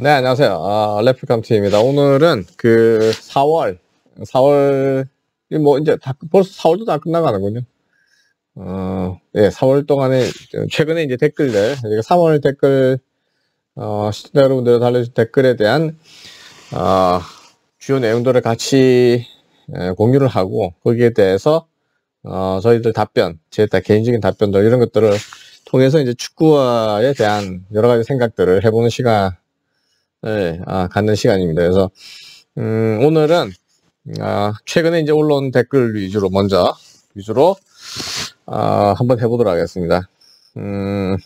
네, 안녕하세요. 아, 레플캄 팀입니다. 오늘은 그 4월, 4월뭐 이제 다, 벌써 4월도 다 끝나가는군요. 어, 예, 4월 동안에, 최근에 이제 댓글들, 그 3월 댓글, 어, 시청자 여러분들 달려주신 댓글에 대한, 어, 주요 내용들을 같이 예, 공유를 하고, 거기에 대해서, 어, 저희들 답변, 제 개인적인 답변들, 이런 것들을 통해서 이제 축구에 대한 여러 가지 생각들을 해보는 시간, 네, 아, 갖는 시간입니다. 그래서 음, 오늘은 아, 최근에 이제 올라온 댓글 위주로 먼저 위주로 아, 한번 해보도록 하겠습니다. 음,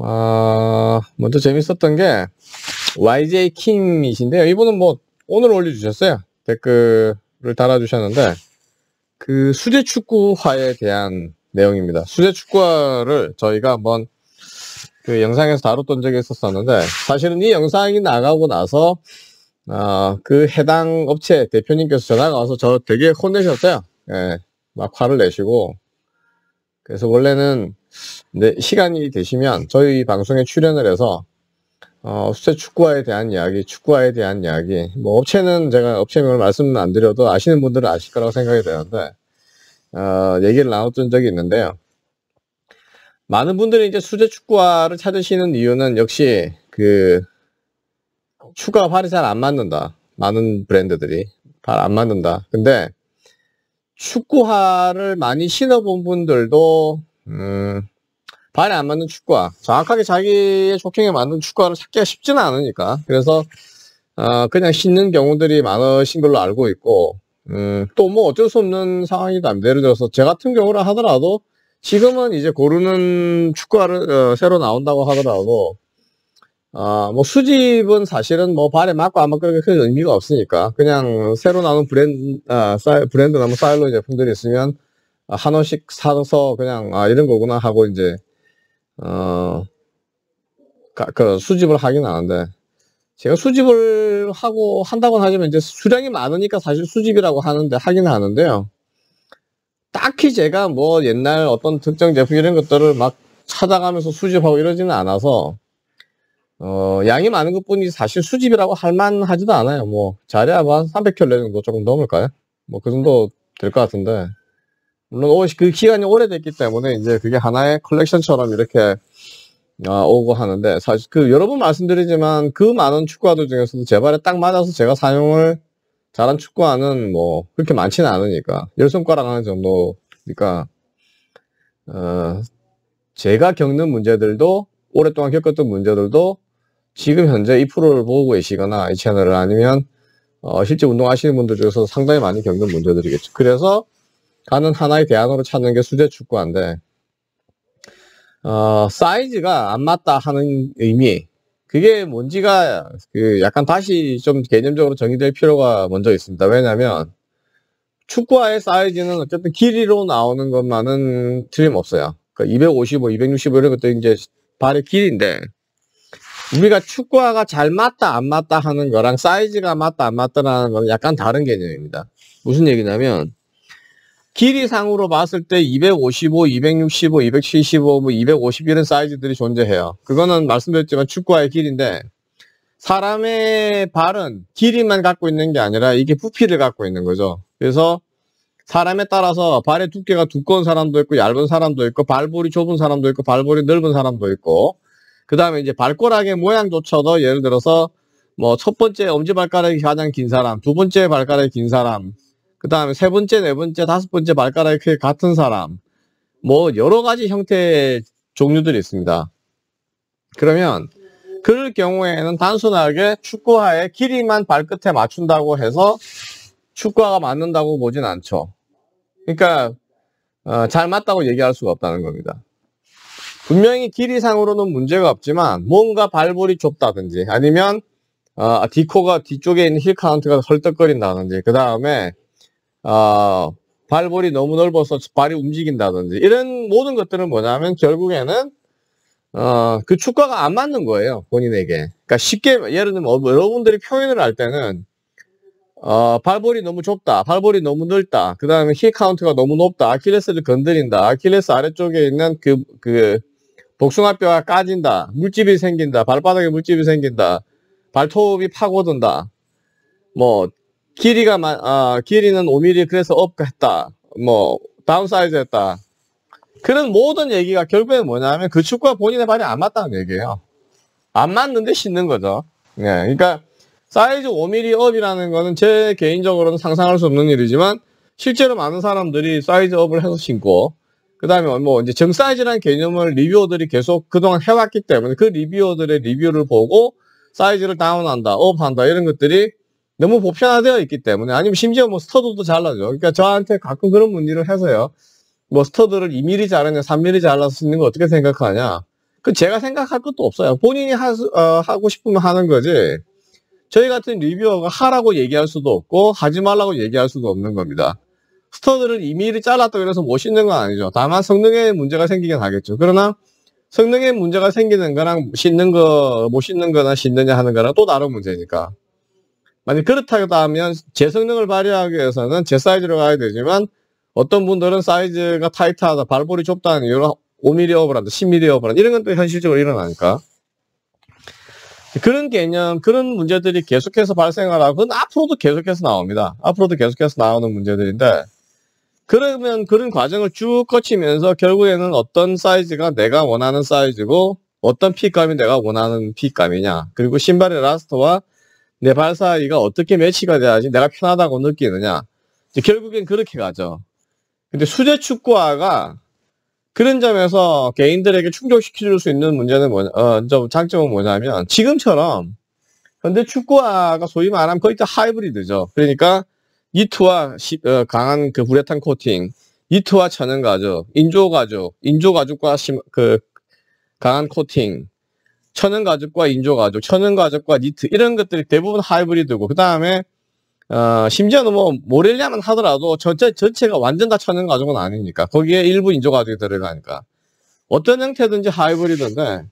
아, 먼저 재밌었던 게 YJ 킴이신데요. 이분은 뭐 오늘 올려주셨어요. 댓글을 달아주셨는데 그 수제 축구화에 대한 내용입니다. 수제 축구화를 저희가 한번 그 영상에서 다뤘던 적이 있었었는데 사실은 이 영상이 나가고 나서 어, 그 해당 업체 대표님께서 전화가 와서 저 되게 혼내셨어요. 예, 막 화를 내시고 그래서 원래는 네, 시간이 되시면 저희 방송에 출연을 해서 어, 수제 축구화에 대한 이야기, 축구화에 대한 이야기 뭐 업체는 제가 업체명을 말씀은 안 드려도 아시는 분들은 아실 거라고 생각이 되는데 어, 얘기를 나눴던 적이 있는데요. 많은 분들이 이제 수제 축구화를 찾으시는 이유는 역시 그 축구와 팔이 잘 안 맞는다. 많은 브랜드들이 잘안 맞는다. 근데 축구화를 많이 신어본 분들도 음, 발에 안 맞는 축구화, 정확하게 자기의 조킹에 맞는 축구화를 찾기가 쉽지는 않으니까. 그래서 어, 그냥 신는 경우들이 많으신 걸로 알고 있고, 음, 또 뭐 어쩔 수 없는 상황이다. 예를 들어서 제 같은 경우를 하더라도 지금은 이제 고르는 축구화를 어, 새로 나온다고 하더라도 아, 뭐 수집은 사실은 뭐 발에 맞고 아마 고 그렇게 큰 의미가 없으니까 그냥 새로 나온 아, 브랜드 아, 브랜드나 뭐 사일로 제품들이 있으면 한 원씩 사서 그냥 아 이런 거구나 하고 이제 어, 그 수집을 하긴 하는데 제가 수집을 하고 한다고 하지만 이제 수량이 많으니까 사실 수집이라고 하는데 하긴 하는데요. 딱히 제가 뭐 옛날 어떤 특정 제품 이런 것들을 막 찾아가면서 수집하고 이러지는 않아서 어, 양이 많은 것뿐이 사실 수집이라고 할 만하지도 않아요. 뭐 자리야 한 300켤레 정도 조금 넘을까요? 뭐 그 정도 될 것 같은데 물론 그 기간이 오래됐기 때문에 이제 그게 하나의 컬렉션처럼 이렇게 아, 오고 하는데 사실 그 여러 분 말씀드리지만 그 많은 축구화들 중에서도 제 발에 딱 맞아서 제가 사용을 잘한 축구하는뭐 그렇게 많지는 않으니까 열 손가락 하는 정도니까 그러니까, 그러 어, 제가 겪는 문제들도 오랫동안 겪었던 문제들도 지금 현재 이 프로를 보고 계시거나 이 채널을 아니면 어, 실제 운동하시는 분들 중에서 상당히 많이 겪는 문제들이겠죠. 그래서 가는 하나의 대안으로 찾는 게 수제 축구화인데 어, 사이즈가 안 맞다 하는 의미 그게 뭔지가 그 약간 다시 좀 개념적으로 정의될 필요가 먼저 있습니다. 왜냐하면 축구화의 사이즈는 어쨌든 길이로 나오는 것만은 틀림없어요. 그러니까 255, 265 이런 것도 이제 발의 길인데 우리가 축구화가 잘 맞다 안 맞다 하는 거랑 사이즈가 맞다 안 맞다라는 건 약간 다른 개념입니다. 무슨 얘기냐면 길이상으로 봤을 때 255, 265, 275, 뭐2 5 1이 사이즈들이 존재해요. 그거는 말씀드렸지만 축구화의 길인데 사람의 발은 길이만 갖고 있는 게 아니라 이게 부피를 갖고 있는 거죠. 그래서 사람에 따라서 발의 두께가 두꺼운 사람도 있고 얇은 사람도 있고 발볼이 좁은 사람도 있고 발볼이 넓은 사람도 있고 그 다음에 이제 발가락의 모양조차도 예를 들어서 뭐 첫 번째 엄지발가락이 가장 긴 사람, 두 번째 발가락이 긴 사람, 그 다음에 세 번째, 네 번째, 다섯 번째 발가락이 크기 같은 사람. 뭐 여러 가지 형태의 종류들이 있습니다. 그러면 그럴 경우에는 단순하게 축구화의 길이만 발끝에 맞춘다고 해서 축구화가 맞는다고 보진 않죠. 그러니까 어, 잘 맞다고 얘기할 수가 없다는 겁니다. 분명히 길이상으로는 문제가 없지만 뭔가 발볼이 좁다든지 아니면 어, 디코가 뒤쪽에 있는 힐 카운트가 헐떡거린다든지 그 다음에 어, 발볼이 너무 넓어서 발이 움직인다든지 이런 모든 것들은 뭐냐면 결국에는 어, 그 축구가 안 맞는 거예요 본인에게. 그러니까 쉽게 예를 들면 뭐 여러분들이 표현을 할 때는 어, 발볼이 너무 좁다, 발볼이 너무 넓다, 그 다음에 힐 카운트가 너무 높다, 아킬레스를 건드린다, 아킬레스 아래쪽에 있는 그, 그, 복숭아뼈가 까진다, 물집이 생긴다, 발바닥에 물집이 생긴다, 발톱이 파고든다, 뭐, 길이가 만, 아, 길이는 5mm 그래서 업했다. 뭐 다운사이즈 했다. 그런 모든 얘기가 결국엔 뭐냐면 그 축구가 본인의 발이 안 맞다는 얘기예요. 안 맞는데 신는 거죠. 예, 그러니까 사이즈 5mm 업이라는 거는 제 개인적으로는 상상할 수 없는 일이지만 실제로 많은 사람들이 사이즈 업을 해서 신고 그 다음에 뭐 이제 정 사이즈라는 개념을 리뷰어들이 계속 그동안 해왔기 때문에 그 리뷰어들의 리뷰를 보고 사이즈를 다운한다, 업한다 이런 것들이 너무 보편화되어 있기 때문에 아니면 심지어 뭐 스터드도 잘라줘. 그러니까 저한테 가끔 그런 문의를 해서요. 뭐 스터드를 2mm 자르냐 3mm 잘라서 쓰는 거 어떻게 생각하냐. 그 제가 생각할 것도 없어요. 본인이 하, 어, 하고 싶으면 하는 거지. 저희 같은 리뷰어가 하라고 얘기할 수도 없고 하지 말라고 얘기할 수도 없는 겁니다. 스터드를 2mm 잘랐다고 해서 멋있는 건 아니죠. 다만 성능에 문제가 생기긴 하겠죠. 그러나 성능에 문제가 생기는 거랑 씻는 거, 못 씻는 거나 씻느냐 하는 거랑 또 다른 문제니까. 만약 그렇다고 하면 제 성능을 발휘하기 위해서는 제 사이즈로 가야 되지만 어떤 분들은 사이즈가 타이트하다, 발볼이 좁다는 이유로 5mm 오버란다, 10mm 오버란다 이런 건 또 현실적으로 일어나니까 그런 개념, 그런 문제들이 계속해서 발생을 하고 그건 앞으로도 계속해서 나옵니다. 앞으로도 계속해서 나오는 문제들인데 그러면 그런 과정을 쭉 거치면서 결국에는 어떤 사이즈가 내가 원하는 사이즈고 어떤 핏감이 내가 원하는 핏감이냐 그리고 신발의 라스트와 내발 사이가 어떻게 매치가 돼야지 내가 편하다고 느끼느냐. 결국엔 그렇게 가죠. 근데 수제 축구화가 그런 점에서 개인들에게 충족시켜줄 수 있는 문제는 뭐냐, 어, 좀 장점은 뭐냐면 지금처럼 현대 축구화가 소위 말하면 거의 다 하이브리드죠. 그러니까 니트와 시, 어, 강한 그 우레탄 코팅, 니트와 천연 가죽, 인조 가죽, 인조 가죽과 심, 그 강한 코팅, 천연가죽과 인조가죽, 천연가죽과 니트 이런 것들이 대부분 하이브리드고 그 다음에 어, 심지어는 뭐 모렐리아만 하더라도 전체 전체가 완전 다 천연가죽은 아니니까 거기에 일부 인조가죽이 들어가니까 어떤 형태든지 하이브리드인데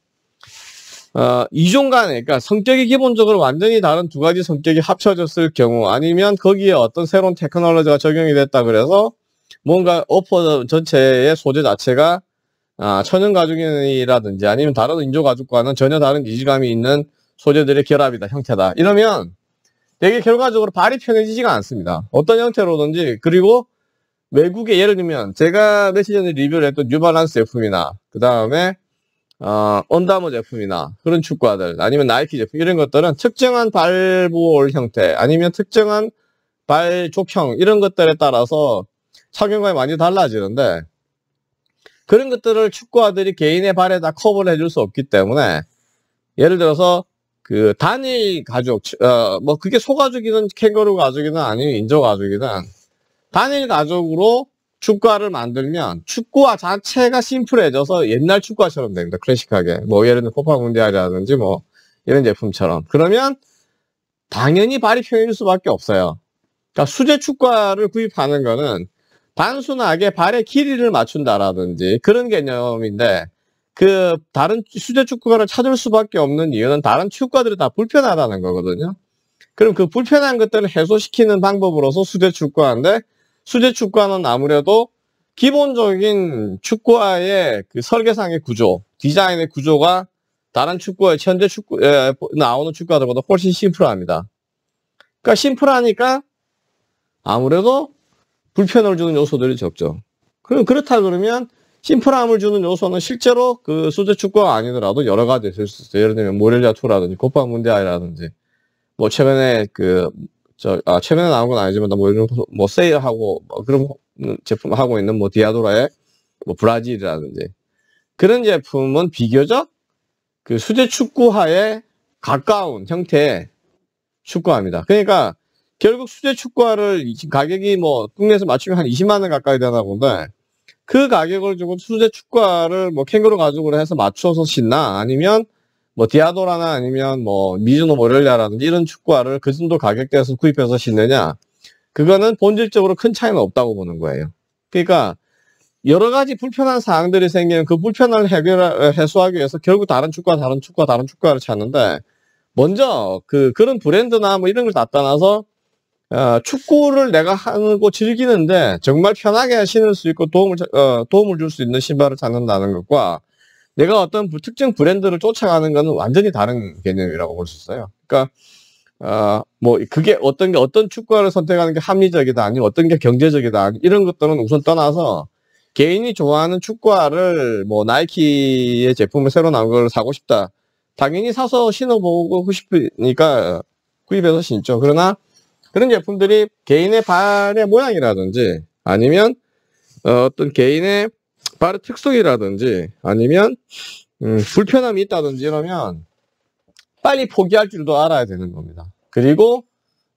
어, 이종 간에 그러니까 성격이 기본적으로 완전히 다른 두 가지 성격이 합쳐졌을 경우 아니면 거기에 어떤 새로운 테크놀로지가 적용이 됐다 그래서 뭔가 어퍼 전체의 소재 자체가 아, 천연 가죽이라든지 아니면 다른 인조 가죽과는 전혀 다른 이질감이 있는 소재들의 결합이다, 형태다. 이러면 되게 결과적으로 발이 편해지지가 않습니다. 어떤 형태로든지 그리고 외국에 예를 들면 제가 며칠 전에 리뷰를 했던 뉴발란스 제품이나 그 다음에 어, 언다머 제품이나 그런 축구화들 아니면 나이키 제품 이런 것들은 특정한 발볼 형태 아니면 특정한 발 족형 이런 것들에 따라서 착용감이 많이 달라지는데 그런 것들을 축구화들이 개인의 발에다 커버를 해줄 수 없기 때문에 예를 들어서 그 단일 가죽, 어, 뭐 그게 소가죽이든 캥거루 가죽이든 아니면 인조 가죽이든 단일 가죽으로 축구화를 만들면 축구화 자체가 심플해져서 옛날 축구화처럼 됩니다. 클래식하게. 뭐 예를 들어 코파 문디아이라든지뭐 이런 제품처럼. 그러면 당연히 발이 편해질 수밖에 없어요. 그러니까 수제 축구화를 구입하는 거는 단순하게 발의 길이를 맞춘다라든지 그런 개념인데 그 다른 수제 축구관을 찾을 수밖에 없는 이유는 다른 축구관들이다 불편하다는 거거든요. 그럼 그 불편한 것들을 해소시키는 방법으로서 수제 축구화인데 수제 축구관은 아무래도 기본적인 축구화의 그 설계상의 구조, 디자인의 구조가 다른 축구의 현재 축구 에, 나오는 축구화들보다 훨씬 심플합니다. 그러니까 심플하니까 아무래도 불편함을 주는 요소들이 적죠. 그럼 그렇다 그러면 심플함을 주는 요소는 실제로 그 소재 축구가 아니더라도 여러 가지 있을 수 있어요. 예를 들면 모렐리아 2라든지 곱판 문제아이라든지 뭐 최근에 그저아 최근에 나온 건 아니지만 뭐 이런 뭐 세일하고 뭐 그런 제품 하고 있는 뭐 디아도라의 뭐 브라질이라든지 그런 제품은 비교적 그 수제 축구화에 가까운 형태의 축구화입니다. 그러니까 결국 수제 축구화를 가격이 뭐 국내에서 맞추면 한 20만 원 가까이 되나 본데 그 가격을 주고 수제 축구화를 뭐 캥거루 가죽으로 해서 맞춰서 신나 아니면 뭐 디아도라나 아니면 뭐 미즈노 모렐리아라든지 이런 축구화를 그 정도 가격대에서 구입해서 신느냐 그거는 본질적으로 큰 차이는 없다고 보는 거예요. 그러니까 여러 가지 불편한 사항들이 생기면그 불편함을 해결 해소하기 위해서 결국 다른 축구화, 다른 축구화, 다른 축구화를 찾는데 먼저 그 그런 브랜드나 뭐 이런 걸다 떠나서 어, 축구를 내가 하고 즐기는데 정말 편하게 신을 수 있고 도움을 어, 도움을 줄 수 있는 신발을 찾는다는 것과 내가 어떤 특정 브랜드를 쫓아가는 것은 완전히 다른 개념이라고 볼 수 있어요. 그러니까 어, 뭐 그게 어떤 게 어떤 축구화를 선택하는 게 합리적이다 아니면 어떤 게 경제적이다 이런 것들은 우선 떠나서 개인이 좋아하는 축구화를 뭐 나이키의 제품을 새로 나온 걸 사고 싶다. 당연히 사서 신어보고 싶으니까 구입해서 신죠. 그러나 그런 제품들이 개인의 발의 모양이라든지 아니면 어, 어떤 개인의 발의 특성이라든지 아니면 음, 불편함이 있다든지 이러면 빨리 포기할 줄도 알아야 되는 겁니다. 그리고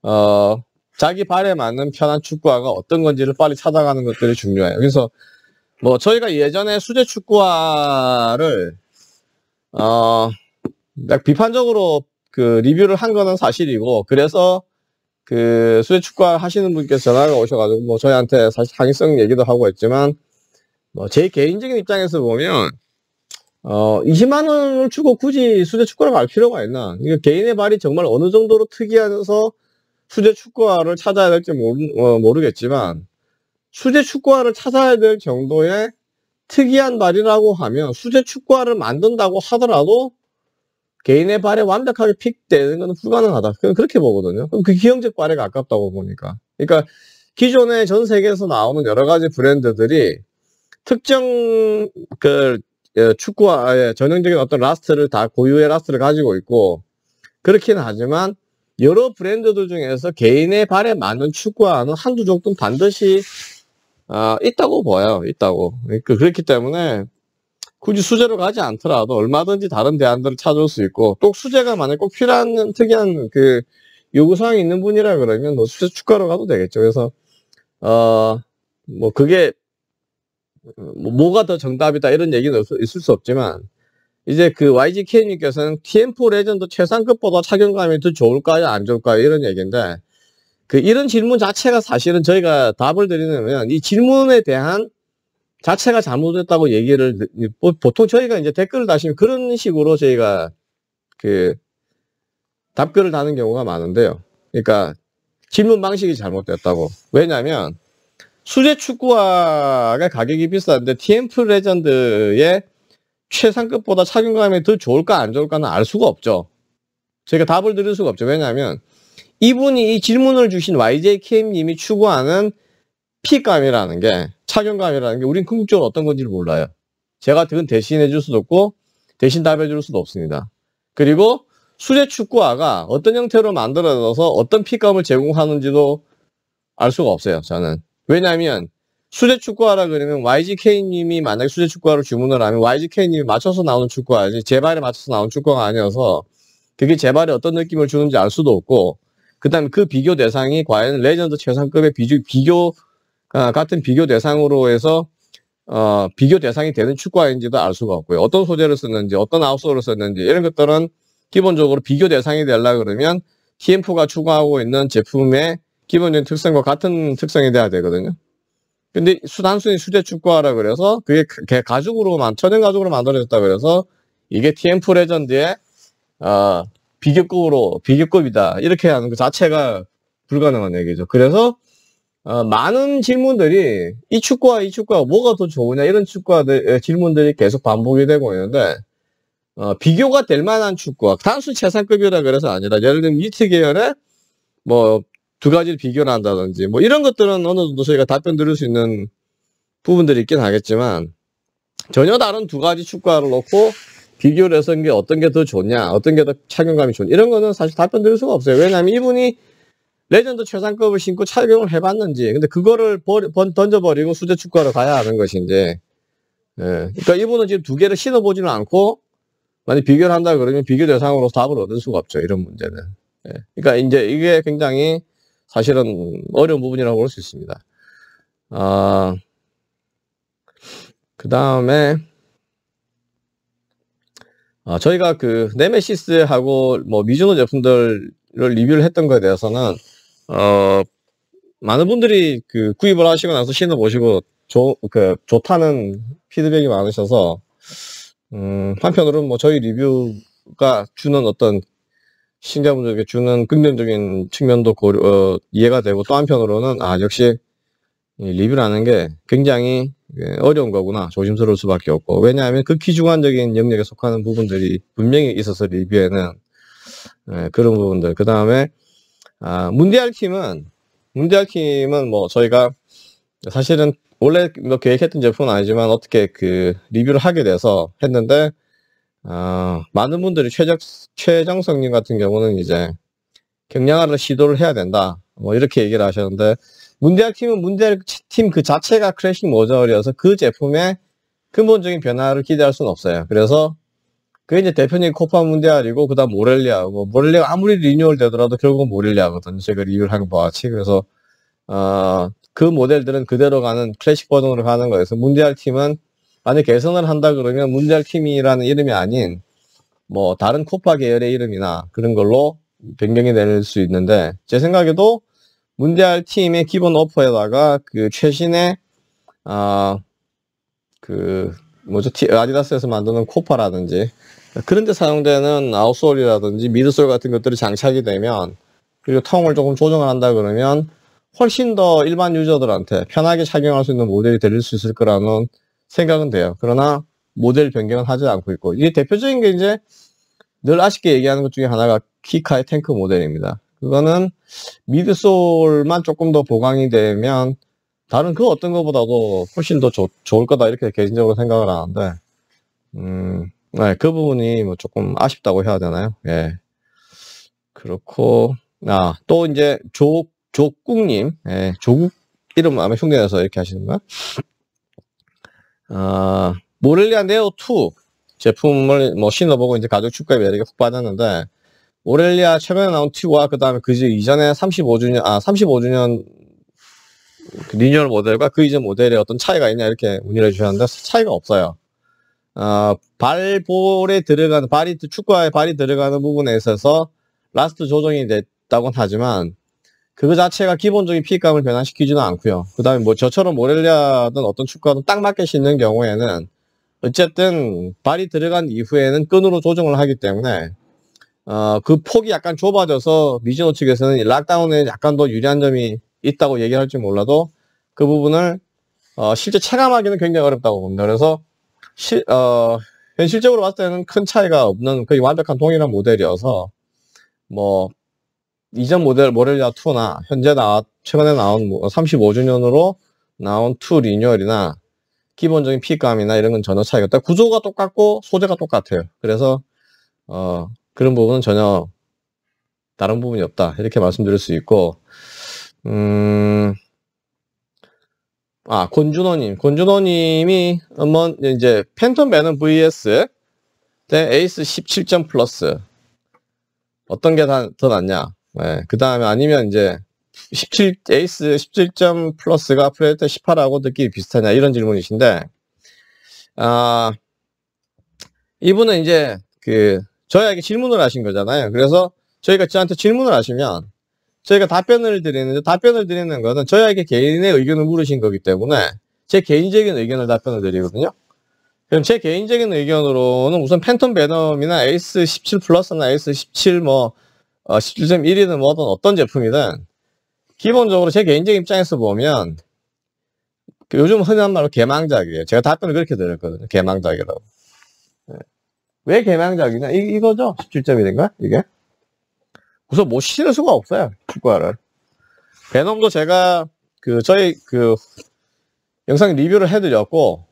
어, 자기 발에 맞는 편한 축구화가 어떤 건지를 빨리 찾아가는 것들이 중요해요. 그래서 뭐 저희가 예전에 수제 축구화를 어, 비판적으로 그 리뷰를 한 거는 사실이고 그래서 그 수제축구 하시는 분께서 전화가 오셔가지고 뭐 저희한테 사실 당위성 얘기도 하고 했지만 뭐제 개인적인 입장에서 보면 어 20만 원을 주고 굳이 수제축구를 갈 필요가 있나? 이거 개인의 발이 정말 어느 정도로 특이해서 수제축구화를 찾아야 될지 모르, 어, 모르겠지만 수제축구화를 찾아야 될 정도의 특이한 발이라고 하면 수제축구화를 만든다고 하더라도 개인의 발에 완벽하게 픽되는 건 불가능하다. 그렇게 보거든요. 그럼 그 기형적 발에가 아깝다고 보니까. 그러니까 기존의 전 세계에서 나오는 여러 가지 브랜드들이 특정 그 예, 축구와 예, 전형적인 어떤 라스트를 다 고유의 라스트를 가지고 있고 그렇긴 하지만 여러 브랜드들 중에서 개인의 발에 맞는 축구화는 한두 종도 반드시 아, 있다고 봐요. 있다고. 그러니까 그렇기 때문에 굳이 수제로 가지 않더라도 얼마든지 다른 대안들을 찾을 수 있고 또 수제가 만약 꼭 필요한 특이한 그 요구사항이 있는 분이라 그러면 뭐 수제 축가로 가도 되겠죠. 그래서 어 뭐 그게 뭐 뭐가 더 정답이다 이런 얘기는 없, 있을 수 없지만 이제 그 YGK님께서는 TM4 레전드 최상급보다 착용감이 더 좋을까요 안 좋을까요 이런 얘기인데 그 이런 질문 자체가 사실은 저희가 답을 드리면 이 질문에 대한 자체가 잘못됐다고 얘기를 보통 저희가 이제 댓글을 다시면 그런 식으로 저희가 그 답글을 다는 경우가 많은데요. 그러니까 질문 방식이 잘못됐다고. 왜냐하면 수제 축구화가 가격이 비싼데 TMF 레전드의 최상급보다 착용감이 더 좋을까 안 좋을까는 알 수가 없죠. 저희가 답을 드릴 수가 없죠. 왜냐하면 이분이 이 질문을 주신 YJKM님이 추구하는 피감이라는 게 착용감이라는 게 우린 궁극적으로 어떤 건지를 몰라요. 제가 그건 대신해 줄 수도 없고 대신 답해 줄 수도 없습니다. 그리고 수제 축구화가 어떤 형태로 만들어져서 어떤 피감을 제공하는지도 알 수가 없어요. 저는. 왜냐하면 수제 축구화라 그러면 YGK님이 만약에 수제 축구화를 주문을 하면 YGK님이 맞춰서 나오는 축구화지 제발에 맞춰서 나오는 축구화가 아니어서 그게 제발에 어떤 느낌을 주는지 알 수도 없고 그 다음에 그 비교 대상이 과연 레전드 최상급의 비교 아, 같은 비교 대상으로 해서 어, 비교 대상이 되는 축구화인지도 알 수가 없고요. 어떤 소재를 썼는지, 어떤 아웃솔을 썼는지 이런 것들은 기본적으로 비교 대상이 되려 그러면 TMF가 추구하고 있는 제품의 기본적인 특성과 같은 특성이 돼야 되거든요. 근데 단순히 수제 축구화라 그래서 그게 그, 가죽으로만 천연 가죽으로 만들어졌다 그래서 이게 TMF 레전드의 어, 비교급으로 비교급이다 이렇게 하는 그 자체가 불가능한 얘기죠. 그래서 어, 많은 질문들이 이 축구와 이 축구가 뭐가 더 좋으냐 이런 축구들 질문들이 계속 반복이 되고 있는데 어, 비교가 될 만한 축구와 단순 최상급이라 그래서 아니라 예를 들면 이트 계열의 뭐두 가지를 비교를 한다든지 뭐 이런 것들은 어느 정도 저희가 답변 드릴 수 있는 부분들이 있긴 하겠지만 전혀 다른 두 가지 축구화를 놓고 비교를 해서 게 어떤 게 더 좋냐 어떤 게 더 착용감이 좋냐 이런 거는 사실 답변 드릴 수가 없어요 왜냐하면 이분이 레전드 최상급을 신고 착용을 해봤는지 근데 그거를 번, 던져버리고 수제 축구하러 가야 하는 것인지 예. 그러니까 이분은 지금 두 개를 신어보지는 않고 만약 비교를 한다 그러면 비교 대상으로 답을 얻을 수가 없죠 이런 문제는 예. 그러니까 이제 이게 굉장히 사실은 어려운 부분이라고 볼 수 있습니다 아, 그 다음에 아, 저희가 그 네메시스하고 뭐 미주노 제품들을 리뷰를 했던 거에 대해서는 어, 많은 분들이 그 구입을 하시고 나서 신어보시고 좋, 그, 좋다는 피드백이 많으셔서, 음, 한편으로는 뭐 저희 리뷰가 주는 어떤 신자분들에게 주는 긍정적인 측면도 고려, 어, 이해가 되고 또 한편으로는 아, 역시 리뷰라는 게 굉장히 예, 어려운 거구나. 조심스러울 수밖에 없고. 왜냐하면 극히 그 주관적인 영역에 속하는 부분들이 분명히 있어서 리뷰에는 예, 그런 부분들. 그 다음에 아, 문제할 팀은, 문제할 팀은 뭐 저희가 사실은 원래 뭐 계획했던 제품은 아니지만 어떻게 그 리뷰를 하게 돼서 했는데, 아, 많은 분들이 최적, 최정성님 같은 경우는 이제 경량화를 시도를 해야 된다. 뭐 이렇게 얘기를 하셨는데, 문제할 팀은 문제할 팀그 자체가 크래싱 모저리여서 그 제품에 근본적인 변화를 기대할 수는 없어요. 그래서 그게 이제 대표님 코파 문디알이고 그다음 모렐리아고 모렐리아가 아무리 리뉴얼 되더라도 결국은 모렐리아거든요. 제가 리뷰를 한 바와 같이 그래서 어, 그 모델들은 그대로 가는 클래식 버전으로 가는 거에서 문디알 팀은 만약 개선을 한다 그러면 문디알 팀이라는 이름이 아닌 뭐 다른 코파 계열의 이름이나 그런 걸로 변경이 될 수 있는데 제 생각에도 문디알 팀의 기본 어퍼에다가그 최신의 아그 뭐죠? 아디다스에서 만드는 코파라든지 그런데 사용되는 아웃솔이라든지 미드솔 같은 것들이 장착이 되면 그리고 텅을 조금 조정을 한다 그러면 훨씬 더 일반 유저들한테 편하게 착용할 수 있는 모델이 될 수 있을 거라는 생각은 돼요. 그러나 모델 변경은 하지 않고 있고 이게 대표적인 게 이제 늘 아쉽게 얘기하는 것 중에 하나가 키카의 탱크 모델입니다. 그거는 미드솔만 조금 더 보강이 되면 다른 그 어떤 것보다도 훨씬 더 조, 좋을 거다 이렇게 개인적으로 생각을 하는데 음, 네, 그 부분이 뭐 조금 아쉽다고 해야 되나요? 예. 그렇고, 아, 또 이제 조, 조국님, 예, 조국 이름 아마 흉내내서 이렇게 하시는가? 거 아, 모렐리아 네오2 제품을 뭐 신어보고 이제 가족축구에매력이훅받았는데 모렐리아 최근에 나온 T와 그 다음에 그 이전에 35주년, 아, 35주년 그 리뉴얼 모델과 그 이전 모델의 어떤 차이가 있냐 이렇게 문의를 주셨는데 차이가 없어요. 어, 발볼에 들어가는 발이 축구화에 발이 들어가는 부분에 있어서 라스트 조정이 됐다고는 하지만 그거 자체가 기본적인 피감을 변화시키지는 않고요. 그 다음에 뭐 저처럼 모렐리아든 어떤 축구화든 딱 맞게 신는 경우에는 어쨌든 발이 들어간 이후에는 끈으로 조정을 하기 때문에 어, 그 폭이 약간 좁아져서 미즈노 측에서는 락다운에 약간 더 유리한 점이 있다고 얘기할지 몰라도 그 부분을 어, 실제 체감하기는 굉장히 어렵다고 봅니다. 그래서 시, 어, 현실적으로 봤을 때는 큰 차이가 없는 거의 완벽한 동일한 모델이어서 뭐 이전 모델 모렐리아 2나 현재 나 최근에 나온 35주년으로 뭐 나온 2 리뉴얼이나 기본적인 핏감이나 이런 건 전혀 차이가 없다. 구조가 똑같고 소재가 똑같아요. 그래서 어, 그런 부분은 전혀 다른 부분이 없다 이렇게 말씀드릴 수 있고 음. 아, 권준호님. 권준호님이 한번 이제 팬텀 매는 vs 대 에이스 17점 플러스. 어떤 게 더 낫냐. 네, 그 다음에 아니면 이제 17, 에이스 17점 플러스가 플레이때 18하고 느낌이 비슷하냐. 이런 질문이신데, 아, 이분은 이제 그 저희에게 질문을 하신 거잖아요. 그래서 저희가 저한테 질문을 하시면 저희가 답변을 드리는데 답변을 드리는 것은 저희에게 개인의 의견을 물으신 거기 때문에 제 개인적인 의견을 답변을 드리거든요. 그럼 제 개인적인 의견으로는 우선 팬텀 베놈이나 에이스 17 플러스나 에이스 17 뭐, 어, 17.1이든 뭐든 어떤 제품이든 기본적으로 제 개인적인 입장에서 보면 그 요즘 흔한 말로 개망작이에요. 제가 답변을 그렇게 드렸거든요. 개망작이라고. 네. 왜 개망작이냐? 이, 이거죠? 17.1인가? 이게? 우선 못 뭐 실을 수가 없어요. 축구화를. 베놈도 제가 그 저희 그 영상 리뷰를 해드렸고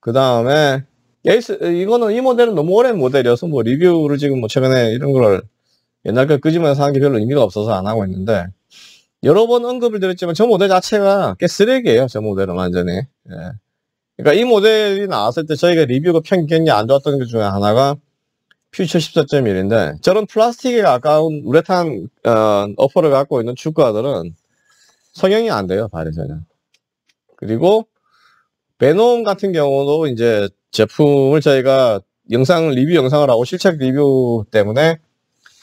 그 다음에 에이스 이거는 이 모델은 너무 오랜 모델이어서 뭐 리뷰를 지금 뭐 최근에 이런 걸 옛날 걸 끄지면서 하는 게 별로 의미가 없어서 안 하고 있는데 여러 번 언급을 드렸지만 저 모델 자체가 꽤 쓰레기예요. 저 모델은 완전히. 예. 그러니까 이 모델이 나왔을 때 저희가 리뷰가 평균이 안 좋았던 것 중에 하나가 퓨처 14.1인데 저런 플라스틱에 가까운 우레탄 어, 어퍼를 갖고 있는 축구화들은 성형이 안 돼요 발이 전혀 그리고 베놈 같은 경우도 이제 제품을 저희가 영상 리뷰 영상을 하고 실책 리뷰 때문에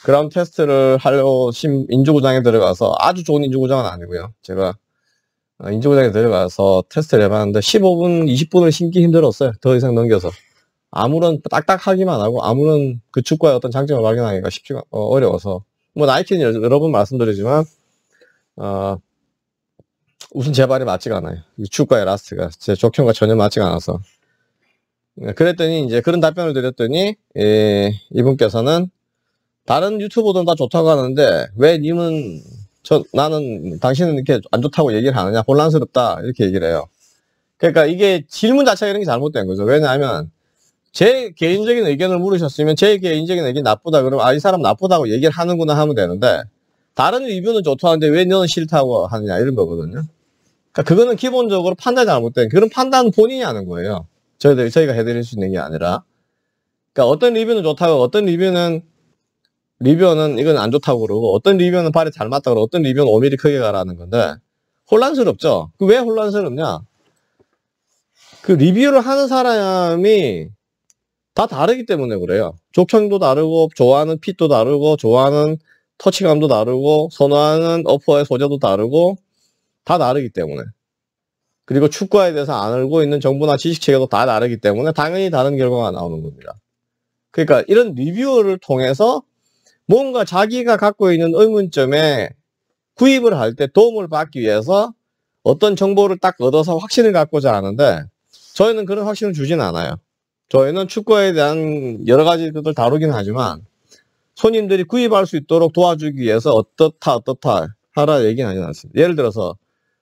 그런 테스트를 하려고 심 인조구장에 들어가서 아주 좋은 인조구장은 아니고요 제가 어, 인조구장에 들어가서 테스트를 해봤는데 15분 20분을 신기 힘들었어요 더 이상 넘겨서 아무런 딱딱하기만 하고 아무런 그 축구의 어떤 장점을 발견하기가 쉽지가 어, 어려워서 뭐 나이키는 여러 분 말씀드리지만 어, 우선 제 발이 맞지가 않아요. 축구의 라스트가 제 조형과 전혀 맞지가 않아서 네, 그랬더니 이제 그런 답변을 드렸더니 예, 이분께서는 다른 유튜버들은 다 좋다고 하는데 왜 님은 저 나는 당신은 이렇게 안 좋다고 얘기를 하느냐 혼란스럽다 이렇게 얘기를 해요. 그러니까 이게 질문 자체가 이런 게 잘못된 거죠. 왜냐하면 제 개인적인 의견을 물으셨으면 제 개인적인 의견 나쁘다 그러면 아 이 사람 나쁘다고 얘기를 하는구나 하면 되는데 다른 리뷰는 좋다는데 왜 너는 싫다고 하느냐 이런 거거든요. 그러니까 그거는 기본적으로 판단이 잘못된 그런 판단 본인이 하는 거예요. 저희들 저희가 해드릴 수 있는 게 아니라 그러니까 어떤 리뷰는 좋다고 어떤 리뷰는 리뷰는 이건 안 좋다고 그러고 어떤 리뷰는 발이 잘 맞다 고 그러고 어떤 리뷰는 5mm 크게 가라는 건데 혼란스럽죠. 그 왜 혼란스럽냐? 그 리뷰를 하는 사람이 다 다르기 때문에 그래요. 족청도 다르고 좋아하는 핏도 다르고 좋아하는 터치감도 다르고 선호하는 어퍼의 소재도 다르고 다 다르기 때문에 그리고 축구에 대해서 안 알고 있는 정보나 지식체계도 다 다르기 때문에 당연히 다른 결과가 나오는 겁니다. 그러니까 이런 리뷰를 통해서 뭔가 자기가 갖고 있는 의문점에 구입을 할 때 도움을 받기 위해서 어떤 정보를 딱 얻어서 확신을 갖고자 하는데 저희는 그런 확신을 주진 않아요. 저희는 축구에 대한 여러 가지들을 것 다루긴 하지만 손님들이 구입할 수 있도록 도와주기 위해서 어떻다 어떻다 하라 얘기는 하진 않습니다. 예를 들어서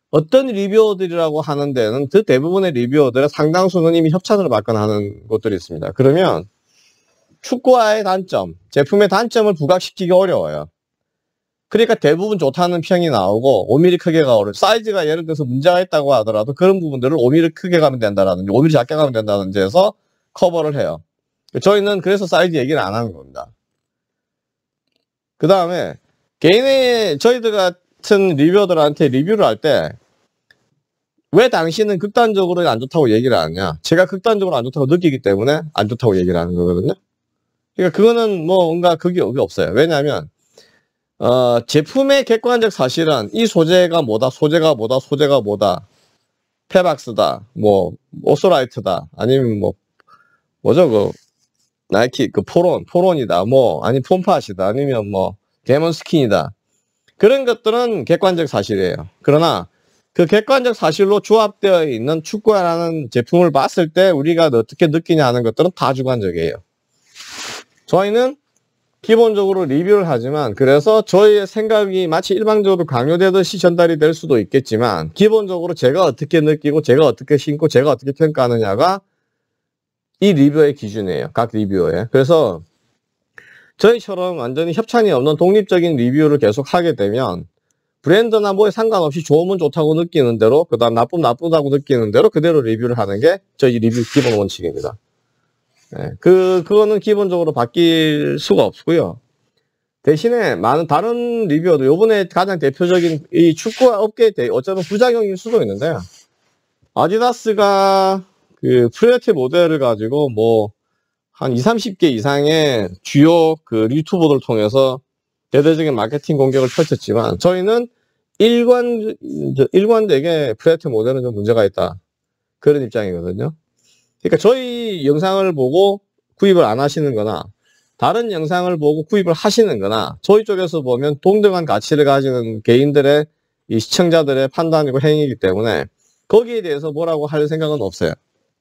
어떤 리뷰어들이라고 하는 데는 그 대부분의 리뷰어들의 상당수는 이미 협찬을 받거나 하는 곳들이 있습니다. 그러면 축구화의 단점, 제품의 단점을 부각시키기 어려워요. 그러니까 대부분 좋다는 평이 나오고 5mm 크게가 오려 사이즈가 예를 들어서 문제가 있다고 하더라도 그런 부분들을 5mm 크게 가면 된다라든지 5mm 작게 가면 된다든지 해서 커버를 해요. 저희는 그래서 사이즈 얘기를 안 하는 겁니다. 그 다음에 개인의 저희들 같은 리뷰어들한테 리뷰를 할 때 왜 당신은 극단적으로 안 좋다고 얘기를 하느냐 제가 극단적으로 안 좋다고 느끼기 때문에 안 좋다고 얘기를 하는 거거든요. 그러니까 그거는 뭐 뭔가 그게 없어요. 왜냐하면 어, 제품의 객관적 사실은 이 소재가 뭐다, 소재가 뭐다, 소재가 뭐다, 페박스다, 뭐 오소라이트다, 아니면 뭐 뭐죠 그 나이키 그 포론 포론이다 뭐 아니 폼팟이다 아니면 뭐 데몬 스킨이다 그런 것들은 객관적 사실이에요. 그러나 그 객관적 사실로 조합되어 있는 축구화라는 제품을 봤을 때 우리가 어떻게 느끼냐 하는 것들은 다 주관적이에요. 저희는 기본적으로 리뷰를 하지만 그래서 저희의 생각이 마치 일방적으로 강요되듯이 전달이 될 수도 있겠지만 기본적으로 제가 어떻게 느끼고 제가 어떻게 신고 제가 어떻게 평가하느냐가 이 리뷰의 기준이에요. 각 리뷰어에. 그래서 저희처럼 완전히 협찬이 없는 독립적인 리뷰를 계속 하게 되면 브랜드나 뭐에 상관없이 좋으면 좋다고 느끼는 대로 그 다음 나쁨 나쁘다고 느끼는 대로 그대로 리뷰를 하는 게 저희 리뷰 기본 원칙입니다. 네, 그, 그거는 기본적으로 바뀔 수가 없고요. 대신에 많은 다른 리뷰어도 요번에 가장 대표적인 이 축구 업계에 대해 어쩌면 부작용일 수도 있는데 아디다스가 그 프레트 모델을 가지고 뭐한 20, 30개 이상의 주요 그 유튜버들 통해서 대대적인 마케팅 공격을 펼쳤지만 저희는 일관 일관되게 프레트 모델은 좀 문제가 있다 그런 입장이거든요. 그러니까 저희 영상을 보고 구입을 안 하시는거나 다른 영상을 보고 구입을 하시는거나 저희 쪽에서 보면 동등한 가치를 가지는 개인들의 이 시청자들의 판단이고 행위이기 때문에 거기에 대해서 뭐라고 할 생각은 없어요.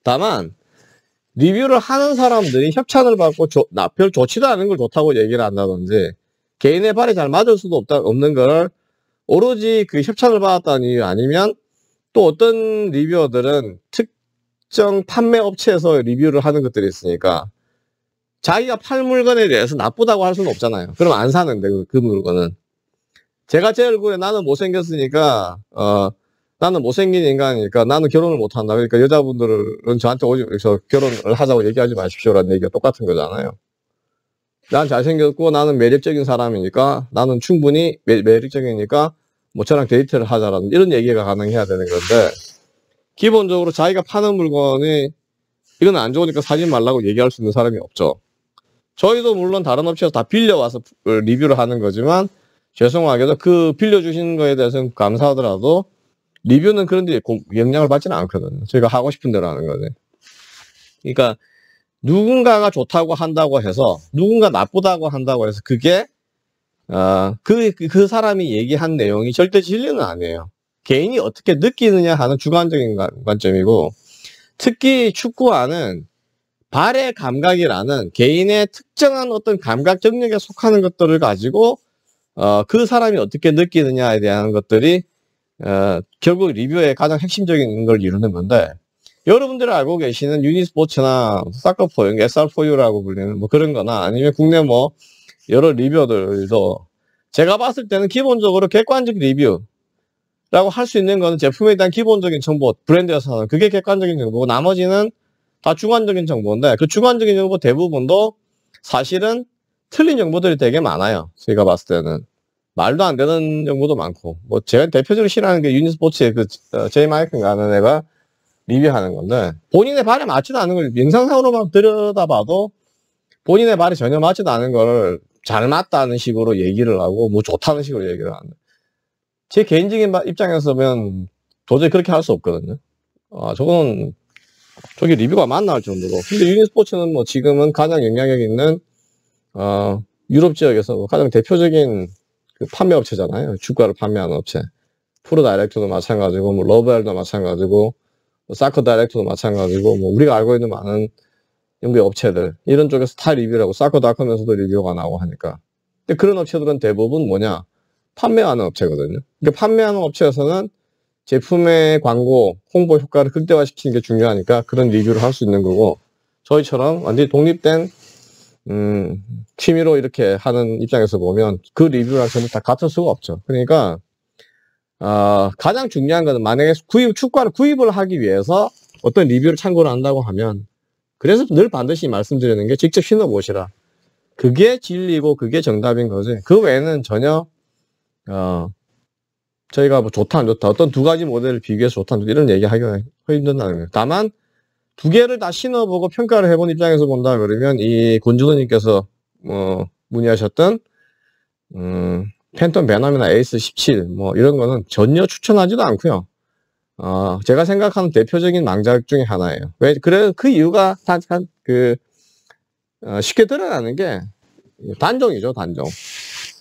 다만 리뷰를 하는 사람들이 협찬을 받고 조, 나, 별 좋지도 않은 걸 좋다고 얘기를 한다든지 개인의 발이잘 맞을 수도 없다, 없는 걸 오로지 그 협찬을 받았다는 이유 아니면 또 어떤 리뷰어들은 특정 판매 업체에서 리뷰를 하는 것들이 있으니까 자기가 팔 물건에 대해서 나쁘다고 할 수는 없잖아요. 그럼 안 사는데 그, 그 물건은 제가 제 얼굴에 나는 못생겼으니까 어 나는 못생긴 인간이니까 나는 결혼을 못한다. 그러니까 여자분들은 저한테 오지, 그래서 결혼을 하자고 얘기하지 마십시오라는 얘기가 똑같은 거잖아요. 난 잘생겼고 나는 매력적인 사람이니까 나는 충분히 매, 매력적이니까 뭐 저랑 데이트를 하자라는 이런 얘기가 가능해야 되는 건데 기본적으로 자기가 파는 물건이 이건 안 좋으니까 사지 말라고 얘기할 수 있는 사람이 없죠. 저희도 물론 다른 업체에서 다 빌려와서 리뷰를 하는 거지만 죄송하게도 그 빌려주신 거에 대해서는 감사하더라도 리뷰는 그런데 영향을 받지는 않거든. 요 저희가 하고 싶은 대로 하는 거지. 그러니까 누군가가 좋다고 한다고 해서 누군가 나쁘다고 한다고 해서 그게 어, 그, 그, 그 사람이 얘기한 내용이 절대 진리는 아니에요. 개인이 어떻게 느끼느냐 하는 주관적인 관점이고 특히 축구화는 발의 감각이라는 개인의 특정한 어떤 감각 정력에 속하는 것들을 가지고 어, 그 사람이 어떻게 느끼느냐에 대한 것들이 어, 결국 리뷰의 가장 핵심적인 걸 이루는 건데 여러분들이 알고 계시는 유니스포츠나 사커포 SR4U라고 불리는 뭐 그런 거나 아니면 국내 뭐 여러 리뷰들도 제가 봤을 때는 기본적으로 객관적 리뷰라고 할 수 있는 거는 제품에 대한 기본적인 정보, 브랜드에서 는 그게 객관적인 정보고 나머지는 다 주관적인 정보인데 그 주관적인 정보 대부분도 사실은 틀린 정보들이 되게 많아요. 제가 봤을 때는. 말도 안 되는 연구도 많고 뭐 제가 대표적으로 싫어하는 게 유니스포츠의 그 어, 제이 마이크라는 애가 리뷰하는 건데 본인의 발에 맞지도 않은 걸 영상상으로만 들여다봐도 본인의 발에 전혀 맞지도 않은 걸 잘 맞다는 식으로 얘기를 하고 뭐 좋다는 식으로 얘기를 하는제 개인적인 입장에서 보면 도저히 그렇게 할 수 없거든요. 아 저건 저게 리뷰가 맞나할 정도로 근데 유니스포츠는 뭐 지금은 가장 영향력 있는 어 유럽 지역에서 가장 대표적인 그 판매업체잖아요. 주가를 판매하는 업체. 프로 다이렉트도 마찬가지고, 뭐 러브엘도 마찬가지고, 뭐 사커 다이렉트도 마찬가지고, 뭐 우리가 알고 있는 많은 연구 업체들 이런 쪽에서 다 리뷰라고 사커닷컴에서도 리뷰가 나오고 하니까. 근데 그런 업체들은 대부분 뭐냐 판매하는 업체거든요. 그러니까 판매하는 업체에서는 제품의 광고 홍보 효과를 극대화시키는 게 중요하니까 그런 리뷰를 할 수 있는 거고 저희처럼 완전히 독립된 음, 취미로 이렇게 하는 입장에서 보면 그 리뷰랑 전부 다 같을 수가 없죠. 그러니까 어, 가장 중요한 것은 만약에 구입 축구를 구입을 하기 위해서 어떤 리뷰를 참고를 한다고 하면 그래서 늘 반드시 말씀드리는 게 직접 신어보시라. 그게 진리고 그게 정답인 거지. 그 외에는 전혀 어, 저희가 뭐 좋다 안 좋다 어떤 두 가지 모델을 비교해서 좋다 안 좋다 이런 얘기하기가 힘든다는 거예요. 다만 두 개를 다 신어보고 평가를 해본 입장에서 본다 그러면 이 권준호님께서 뭐 문의하셨던 음, 팬텀 베남이나 에이스 17 뭐 이런 거는 전혀 추천하지도 않고요. 어, 제가 생각하는 대표적인 망작 중에 하나예요. 왜 그래 그 이유가 단그 어, 쉽게 드러나는 게 단종이죠 단종.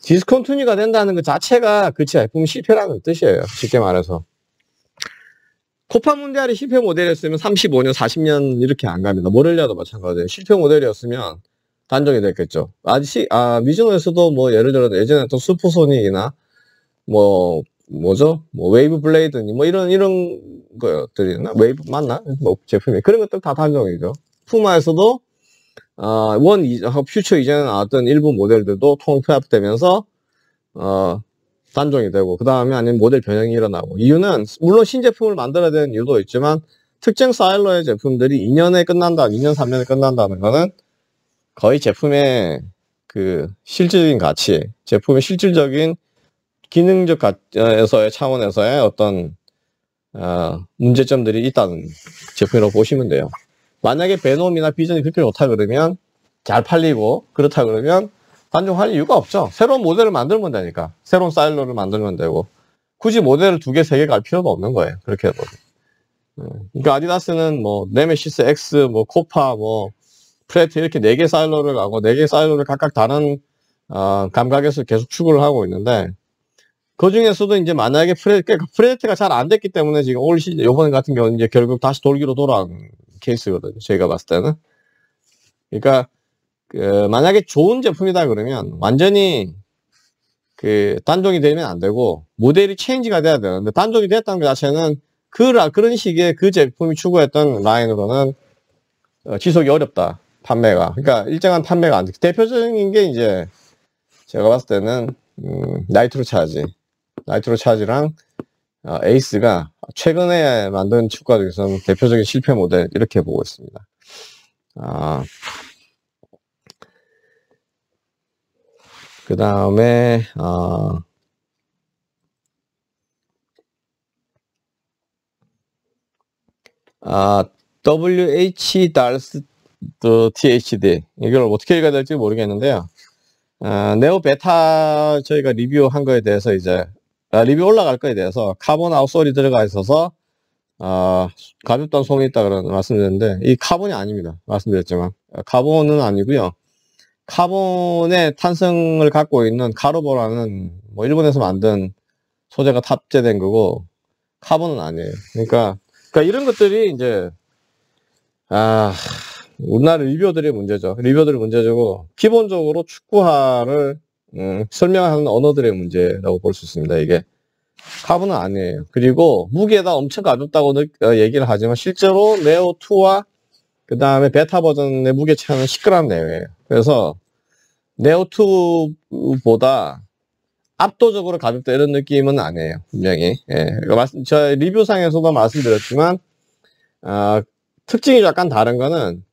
디스컨티니가 된다는 것 그 자체가 그 제품 실패라는 뜻이에요. 쉽게 말해서. 코파 문디알이 실패 모델이었으면 35년, 40년 이렇게 안 갑니다. 모렐리아도 마찬가지예요. 실패 모델이었으면 단종이 됐겠죠. 아직, 아, 미즈노에서도 뭐 예를 들어 예전에 또 수포소닉이나 뭐, 뭐죠? 뭐 웨이브 블레이드니 뭐 이런, 이런 것들이나 웨이브 맞나? 뭐 제품이. 그런 것들 다 단종이죠. 푸마에서도 아, 원, 어, 퓨처 이전에 나왔던 일부 모델들도 통합되면서 어, 단종이 되고 그 다음에 아니면 모델 변형이 일어나고 이유는 물론 신제품을 만들어야 되는 이유도 있지만 특정 사일러의 제품들이 2년에 끝난다 2년 3년에 끝난다는 거는 거의 제품의 그 실질적인 가치 제품의 실질적인 기능적 가에서의 차원에서의 어떤 어, 문제점들이 있다는 제품이라고 보시면 돼요 만약에 베놈이나 비전이 그렇게 좋다 그러면 잘 팔리고 그렇다 그러면 단종할 이유가 없죠. 새로운 모델을 만들면 되니까. 새로운 사일러를 만들면 되고. 굳이 모델을 두 개, 세 개 갈 필요도 없는 거예요. 그렇게 해보 네. 그러니까 아디다스는 뭐, 네메시스 X, 뭐, 코파, 뭐, 프레트 이렇게 네 개 사일러를 가고, 네 개 사일러를 각각 다른, 어, 감각에서 계속 추구를 하고 있는데, 그 중에서도 이제 만약에 프레, 그 그러니까 프레트가 잘 안 됐기 때문에 지금 올 시즌, 요번 같은 경우는 이제 결국 다시 돌기로 돌아온 케이스거든요. 저희가 봤을 때는. 그러니까 그 만약에 좋은 제품이다 그러면 완전히 그 단종이 되면 안 되고 모델이 체인지가 돼야 되는데 단종이 됐다는 것 자체는 그 그런 식의 그 제품이 추구했던 라인으로는 어, 지속이 어렵다 판매가 그러니까 일정한 판매가 안 돼. 대표적인 게 이제 제가 봤을 때는 음, 나이트로 차지 나이트로 차지랑 어, 에이스가 최근에 만든 축구 화 중에서는 대표적인 실패 모델 이렇게 보고 있습니다. 아. 그 다음에 어, 아, WH 달스 THD 이걸 어떻게 읽어야 될지 모르겠는데요. 아, 네오 베타 저희가 리뷰한 거에 대해서 이제 아, 리뷰 올라갈 거에 대해서 카본 아웃솔이 들어가 있어서 아, 가볍던 소문이 있다 그런 말씀드렸는데 이 카본이 아닙니다. 말씀드렸지만 아, 카본은 아니고요. 카본의 탄성을 갖고 있는 카로보라는뭐 일본에서 만든 소재가 탑재된 거고 카본은 아니에요. 그러니까 그러니까 이런 것들이 이제 아 우리나라 리뷰들이 문제죠. 리뷰들이 문제고 기본적으로 축구화를 음, 설명하는 언어들의 문제라고 볼 수 있습니다. 이게 카본은 아니에요. 그리고 무게가 엄청 가볍다고 어, 얘기를 하지만 실제로 네오2와 그 다음에 베타 버전의 무게차는 10g 내외에요 예. 그래서 네오2보다 압도적으로 가볍다 이런 느낌은 아니에요. 분명히. 예. 그러니까 저 리뷰상에서도 말씀드렸지만 어, 특징이 약간 다른 거는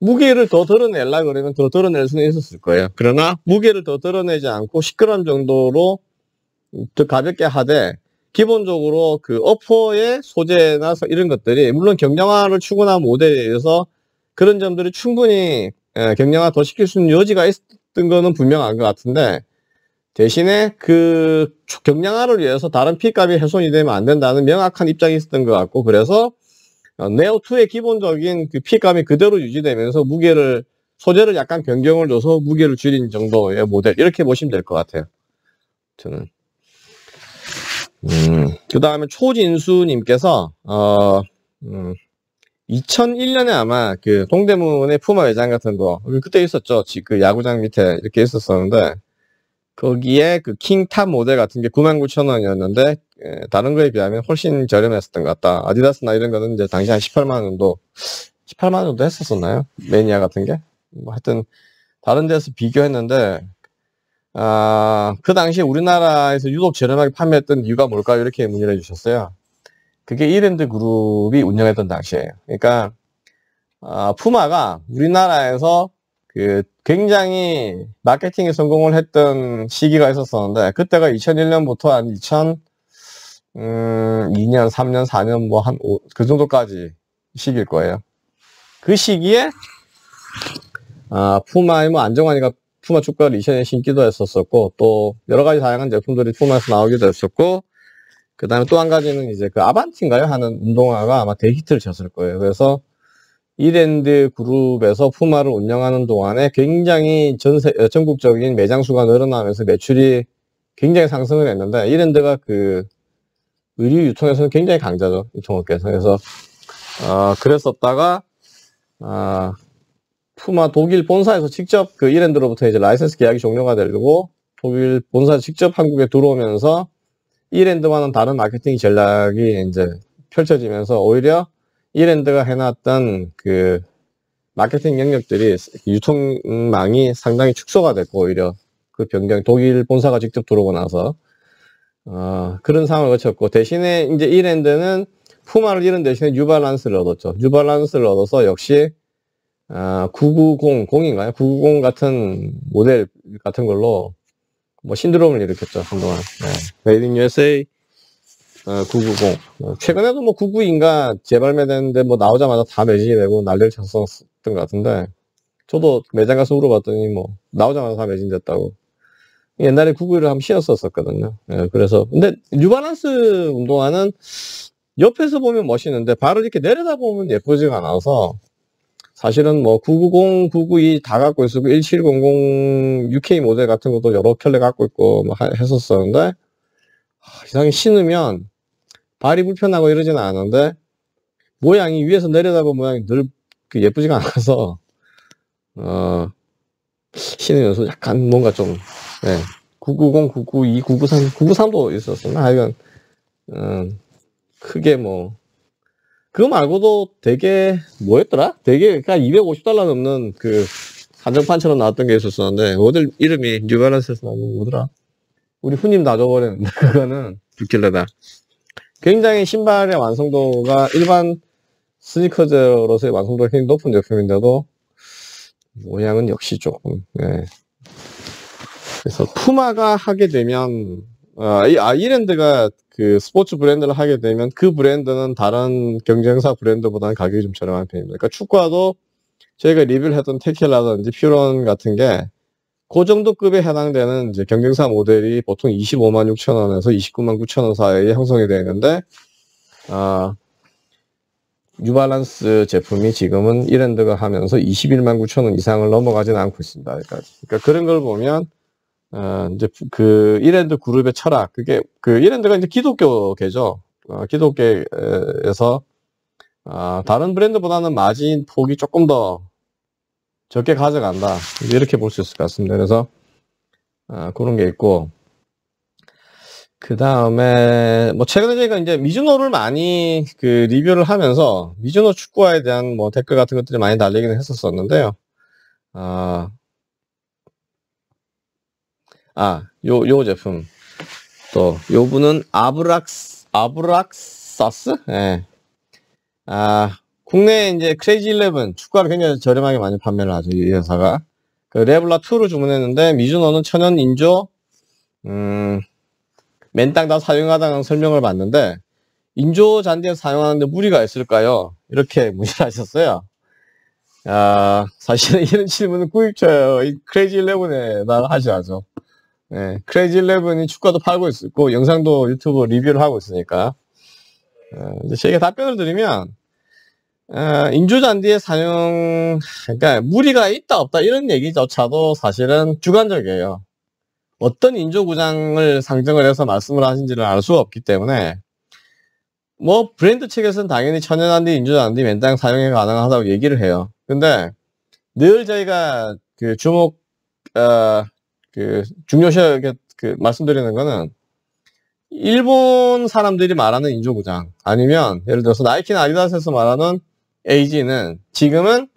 무게를 더 드러내려 그러면 더 드러낼 수는 있었을 거예요. 그러나 무게를 더 드러내지 않고 10g 정도로 더 가볍게 하되 기본적으로 그 어퍼의 소재나 이런 것들이 물론 경량화를 추구하는 모델에 의해서 그런 점들이 충분히 예, 경량화 더 시킬 수 있는 여지가 있던 거는 분명한 것 같은데 대신에 그 경량화를 위해서 다른 P값이 훼손이 되면 안 된다는 명확한 입장이 있었던 것 같고 그래서 어, 네오2의 기본적인 그 P값이 그대로 유지되면서 무게를 소재를 약간 변경을 줘서 무게를 줄인 정도의 모델 이렇게 보시면 될 것 같아요. 저는 음, 그 다음에 초진수님께서 어, 음, 2001년에 아마 그 동대문의 푸마 매장 같은 거 그 그때 있었죠. 그 야구장 밑에 이렇게 있었었는데 거기에 그 킹탑 모델 같은 게 99,000원이었는데 다른 거에 비하면 훨씬 저렴했었던 것 같다. 아디다스나 이런 거는 이제 당시 한 18만 원도 18만 원도 했었었나요? 매니아 같은 게? 뭐 하여튼 다른 데서 비교했는데 아, 그 당시에 우리나라에서 유독 저렴하게 판매했던 이유가 뭘까요? 이렇게 문의를 해주셨어요. 그게 이랜드 그룹이 운영했던 당시에요. 그러니까 어, 푸마가 우리나라에서 그 굉장히 마케팅에 성공을 했던 시기가 있었었는데 그때가 2001년부터 한2 0 0 음, 2년, 3년, 4년 뭐 한 그 정도까지 시기일 거예요. 그 시기에 아, 푸마의 뭐 안정환이가 푸마 축구를 2000년 신기도 했었었고 또 여러 가지 다양한 제품들이 푸마에서 나오기도 했었고 그 다음에 또 한 가지는 이제 그 아반티인가요? 하는 운동화가 아마 대히트를 쳤을 거예요. 그래서 이랜드 그룹에서 푸마를 운영하는 동안에 굉장히 전세, 어, 전국적인 매장 수가 늘어나면서 매출이 굉장히 상승을 했는데 이랜드가 그 의류 유통에서는 굉장히 강자죠. 유통업계에서. 그래서, 어, 그랬었다가, 아, 푸마 독일 본사에서 직접 그 이랜드로부터 이제 라이센스 계약이 종료가 되고 독일 본사 직접 한국에 들어오면서 이랜드와는 다른 마케팅 전략이 이제 펼쳐지면서 오히려 이랜드가 해놨던 그 마케팅 영역들이 유통망이 상당히 축소가 됐고 오히려 그 변경 독일 본사가 직접 들어오고 나서 어, 그런 상황을 거쳤고 대신에 이제 이랜드는 푸마를 잃은 대신에 뉴발란스를 얻었죠. 뉴발란스를 얻어서 역시 어, 990 0인가요? 990 같은 모델 같은 걸로 뭐 신드롬을 일으켰죠 한동안. 네. 메이드 인 USA 990. 어, 어, 최근에도 뭐 99인가 재발매됐는데 뭐 나오자마자 다 매진이 되고 난리를 쳤었던 것 같은데 저도 매장 가서 물어봤더니 뭐 나오자마자 다 매진됐다고. 옛날에 99를 한번 신었었거든요. 예, 네, 그래서 근데 뉴발란스 운동화는 옆에서 보면 멋있는데 바로 이렇게 내려다 보면 예쁘지가 않아서 사실은 뭐 990, 992 다 갖고 있었고 1700 UK 모델 같은 것도 여러 켤레 갖고 있고 뭐 했었었는데 이상히 신으면 발이 불편하고 이러지는 않은데 모양이 위에서 내려다본 모양이 늘 그 예쁘지가 않아서 어 신으면서 약간 뭔가 좀 네, 990, 992, 993, 993도 있었으나 하여간 음, 크게 뭐 그거 말고도 되게 뭐였더라? 되게 그한 그러니까 250달러 넘는 그 한정판처럼 나왔던 게 있었었는데 뭐들 이름이 뉴발란스에서 나온 뭐더라? 우리 후님 다가버린 그거는 불킬러다. 굉장히 신발의 완성도가 일반 스니커즈로서의 완성도가 굉장히 높은 제품인데도 모양은 역시 조금 네. 그래서 푸마가 하게 되면 아, 이, 아 이랜드가 그 스포츠 브랜드를 하게 되면 그 브랜드는 다른 경쟁사 브랜드보다는 가격이 좀 저렴한 편입니다. 그러니까 축구화도 저희가 리뷰를 했던 테킬라든지 퓨런 같은 게 그 정도 급에 해당되는 이제 경쟁사 모델이 보통 25만 6천 원에서 29만 9천 원 사이에 형성이 되어 있는데 아, 뉴발란스 제품이 지금은 1랜드가 하면서 21만 9천 원 이상을 넘어가진 않고 있습니다. 그러니까, 그러니까 그런 걸 보면 어, 이제 그 이랜드 그룹의 철학 그게 그 이랜드가 이제 기독교계죠. 어, 기독교에서 어, 다른 브랜드보다는 마진 폭이 조금 더 적게 가져간다 이렇게 볼 수 있을 것 같습니다. 그래서 어, 그런 게 있고 그 다음에 뭐 최근에 저희가 이제 미즈노를 많이 그 리뷰를 하면서 미즈노 축구화에 대한 뭐 댓글 같은 것들이 많이 달리기는 했었었는데요. 어, 아, 요, 요 제품. 또, 요 분은 아브락스, 아브락사스? 예. 아, 국내에 이제 크레이지 11축가를 굉장히 저렴하게 많이 판매를 하죠. 이 회사가. 그 레블라 2를 주문했는데, 미주노는 천연 인조, 음, 맨땅 다 사용하다는 설명을 봤는데, 인조 잔디에 사용하는데 무리가 있을까요? 이렇게 문의를 하셨어요. 아, 사실은 이런 질문은 구입처예요. 이 크레이지 1 1에나가 하지 않죠. 예, 크레이지일레븐이 축구도 팔고 있고 영상도 유튜브 리뷰를 하고 있으니까 어, 이제 저가 답변을 드리면 어, 인조잔디의 사용 그러니까 무리가 있다 없다 이런 얘기조차도 사실은 주관적이에요. 어떤 인조구장을 상정을 해서 말씀을 하신지를 알 수가 없기 때문에 뭐 브랜드 측에서는 당연히 천연잔디 인조잔디, 맨땅 사용이 가능하다고 얘기를 해요. 근데 늘 저희가 그 주목 어, 그 중요시하게 그 말씀드리는 거는 일본 사람들이 말하는 인조구장 아니면 예를 들어서 나이키나 아디다스에서 말하는 에이지는 지금은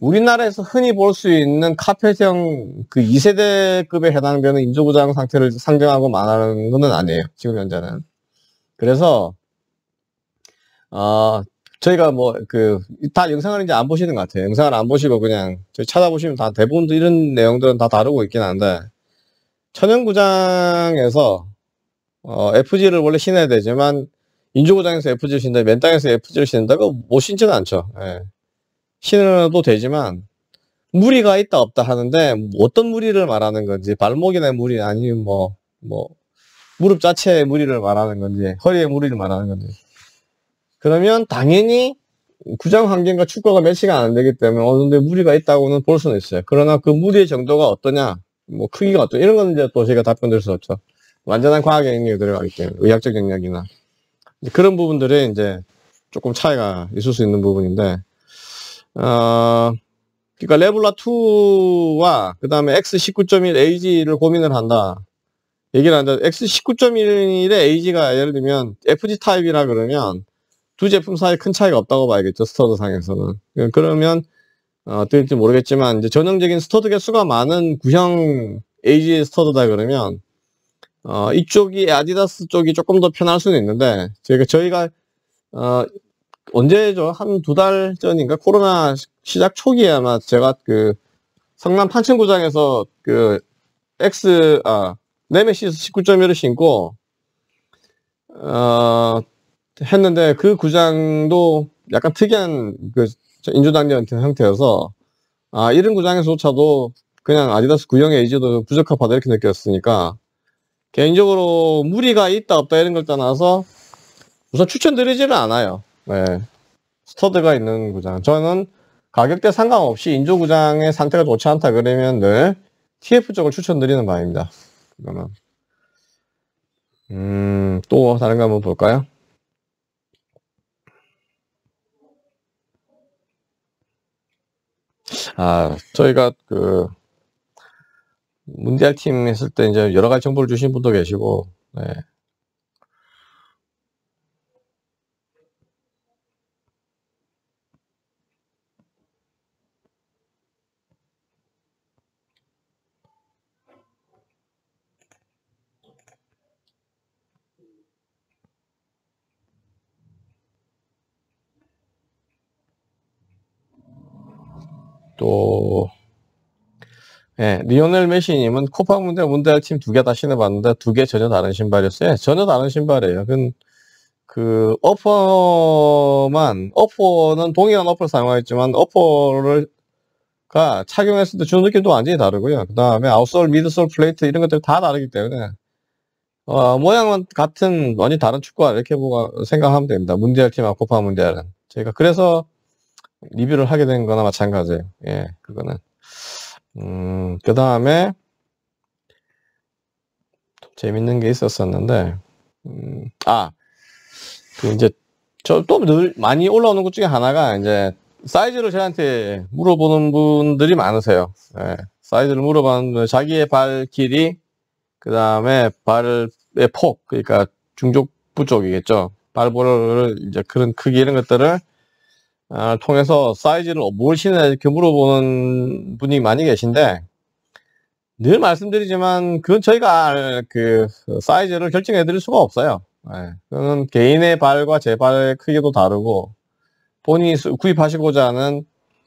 우리나라에서 흔히 볼 수 있는 카펫형 그 2세대급에 해당되는 인조구장 상태를 상징하고 말하는 것은 아니에요. 지금 현재는. 그래서 어, 저희가 뭐 그 다 영상을 이제 안 보시는 것 같아요. 영상을 안 보시고 그냥 저희 찾아보시면 다 대부분 이런 내용들은 다 다루고 있긴 한데 천연구장에서 어, FG를 원래 신어야 되지만 인조구장에서 FG를 신다, 맨 땅에서 FG를 신는다고 못 신지는 않죠. 예. 신어도 되지만 무리가 있다 없다 하는데 어떤 무리를 말하는 건지 발목이나 무리 아니면 뭐뭐 뭐 무릎 자체의 무리를 말하는 건지 허리의 무리를 말하는 건지 그러면 당연히 구장 환경과 축구가 매치가 안 되기 때문에 어느 정도 무리가 있다고는 볼 수는 있어요. 그러나 그 무리의 정도가 어떠냐, 뭐 크기가 어떠냐 이런 건 이제 또 제가 답변드릴 수 없죠. 완전한 과학의 영역이 들어가기 때문에 의학적 영역이나 그런 부분들에 이제 조금 차이가 있을 수 있는 부분인데, 어, 그러니까 레블라 2와 그 다음에 X19.1 AG를 고민을 한다. 얘기를 한다. X19.1의 AG가 예를 들면 FG 타입이라 그러면 두 제품 사이 큰 차이가 없다고 봐야겠죠. 스터드 상에서는. 그러면 어, 어떨지 모르겠지만 이제 전형적인 스터드 개수가 많은 구형 AG 스터드다 그러면 어, 이쪽이 아디다스 쪽이 조금 더 편할 수는 있는데 저희가 저희가 어, 언제죠? 한 두 달 전인가 코로나 시작 초기에 아마 제가 그 성남 판천구장에서 그 X 아 네메시스 19.1을 신고 어 했는데 그 구장도 약간 특이한 그 인조당년 형태여서 아 이런 구장에서조차도 그냥 아디다스 구형의 의지도 부적합하다 이렇게 느꼈으니까 개인적으로 무리가 있다 없다 이런 걸 떠나서 우선 추천드리지는 않아요. 네. 스터드가 있는 구장. 저는 가격대 상관없이 인조 구장의 상태가 좋지 않다 그러면 늘 TF 쪽을 추천드리는 바입니다. 그러면 음또 다른 거 한번 볼까요? 아, 저희가 그문대할팀 했을 때 이제 여러 가지 정보를 주신 분도 계시고, 네. 또 예, 리오넬 메시님은 코파 문제 문델 대팀두 개 다 신어봤는데 두 개 전혀 다른 신발이었어요. 예, 전혀 다른 신발이에요. 그, 그 어퍼만 어퍼는 동일한 어퍼를 사용하였지만 어퍼를 가 착용했을 때 주는 느낌도 완전히 다르고요. 그 다음에 아웃솔, 미드솔, 플레이트 이런 것들 다 다르기 때문에 어, 모양은 같은 완전히 다른 축구화 이렇게 보고 생각하면 됩니다. 문대할 팀하고 코파 문대할은 저희가 그래서 리뷰를 하게 된 거나 마찬가지예요. 예, 그거는. 음, 그 다음에, 재밌는 게 있었었는데, 음, 아, 그 이제, 저 또 늘 많이 올라오는 것 중에 하나가, 이제, 사이즈를 저한테 물어보는 분들이 많으세요. 예, 사이즈를 물어봤는데, 자기의 발 길이, 그 다음에 발의 폭, 그러니까 중족부 쪽이겠죠. 발볼을 이제 그런 크기 이런 것들을 아, 통해서 사이즈를 뭘 신어야 이렇게 물어보는 분이 많이 계신데 늘 말씀드리지만 그건 저희가 그, 그 사이즈를 결정해 드릴 수가 없어요. 예, 그건 개인의 발과 제 발의 크기도 다르고 본인이 구입하시고자 하는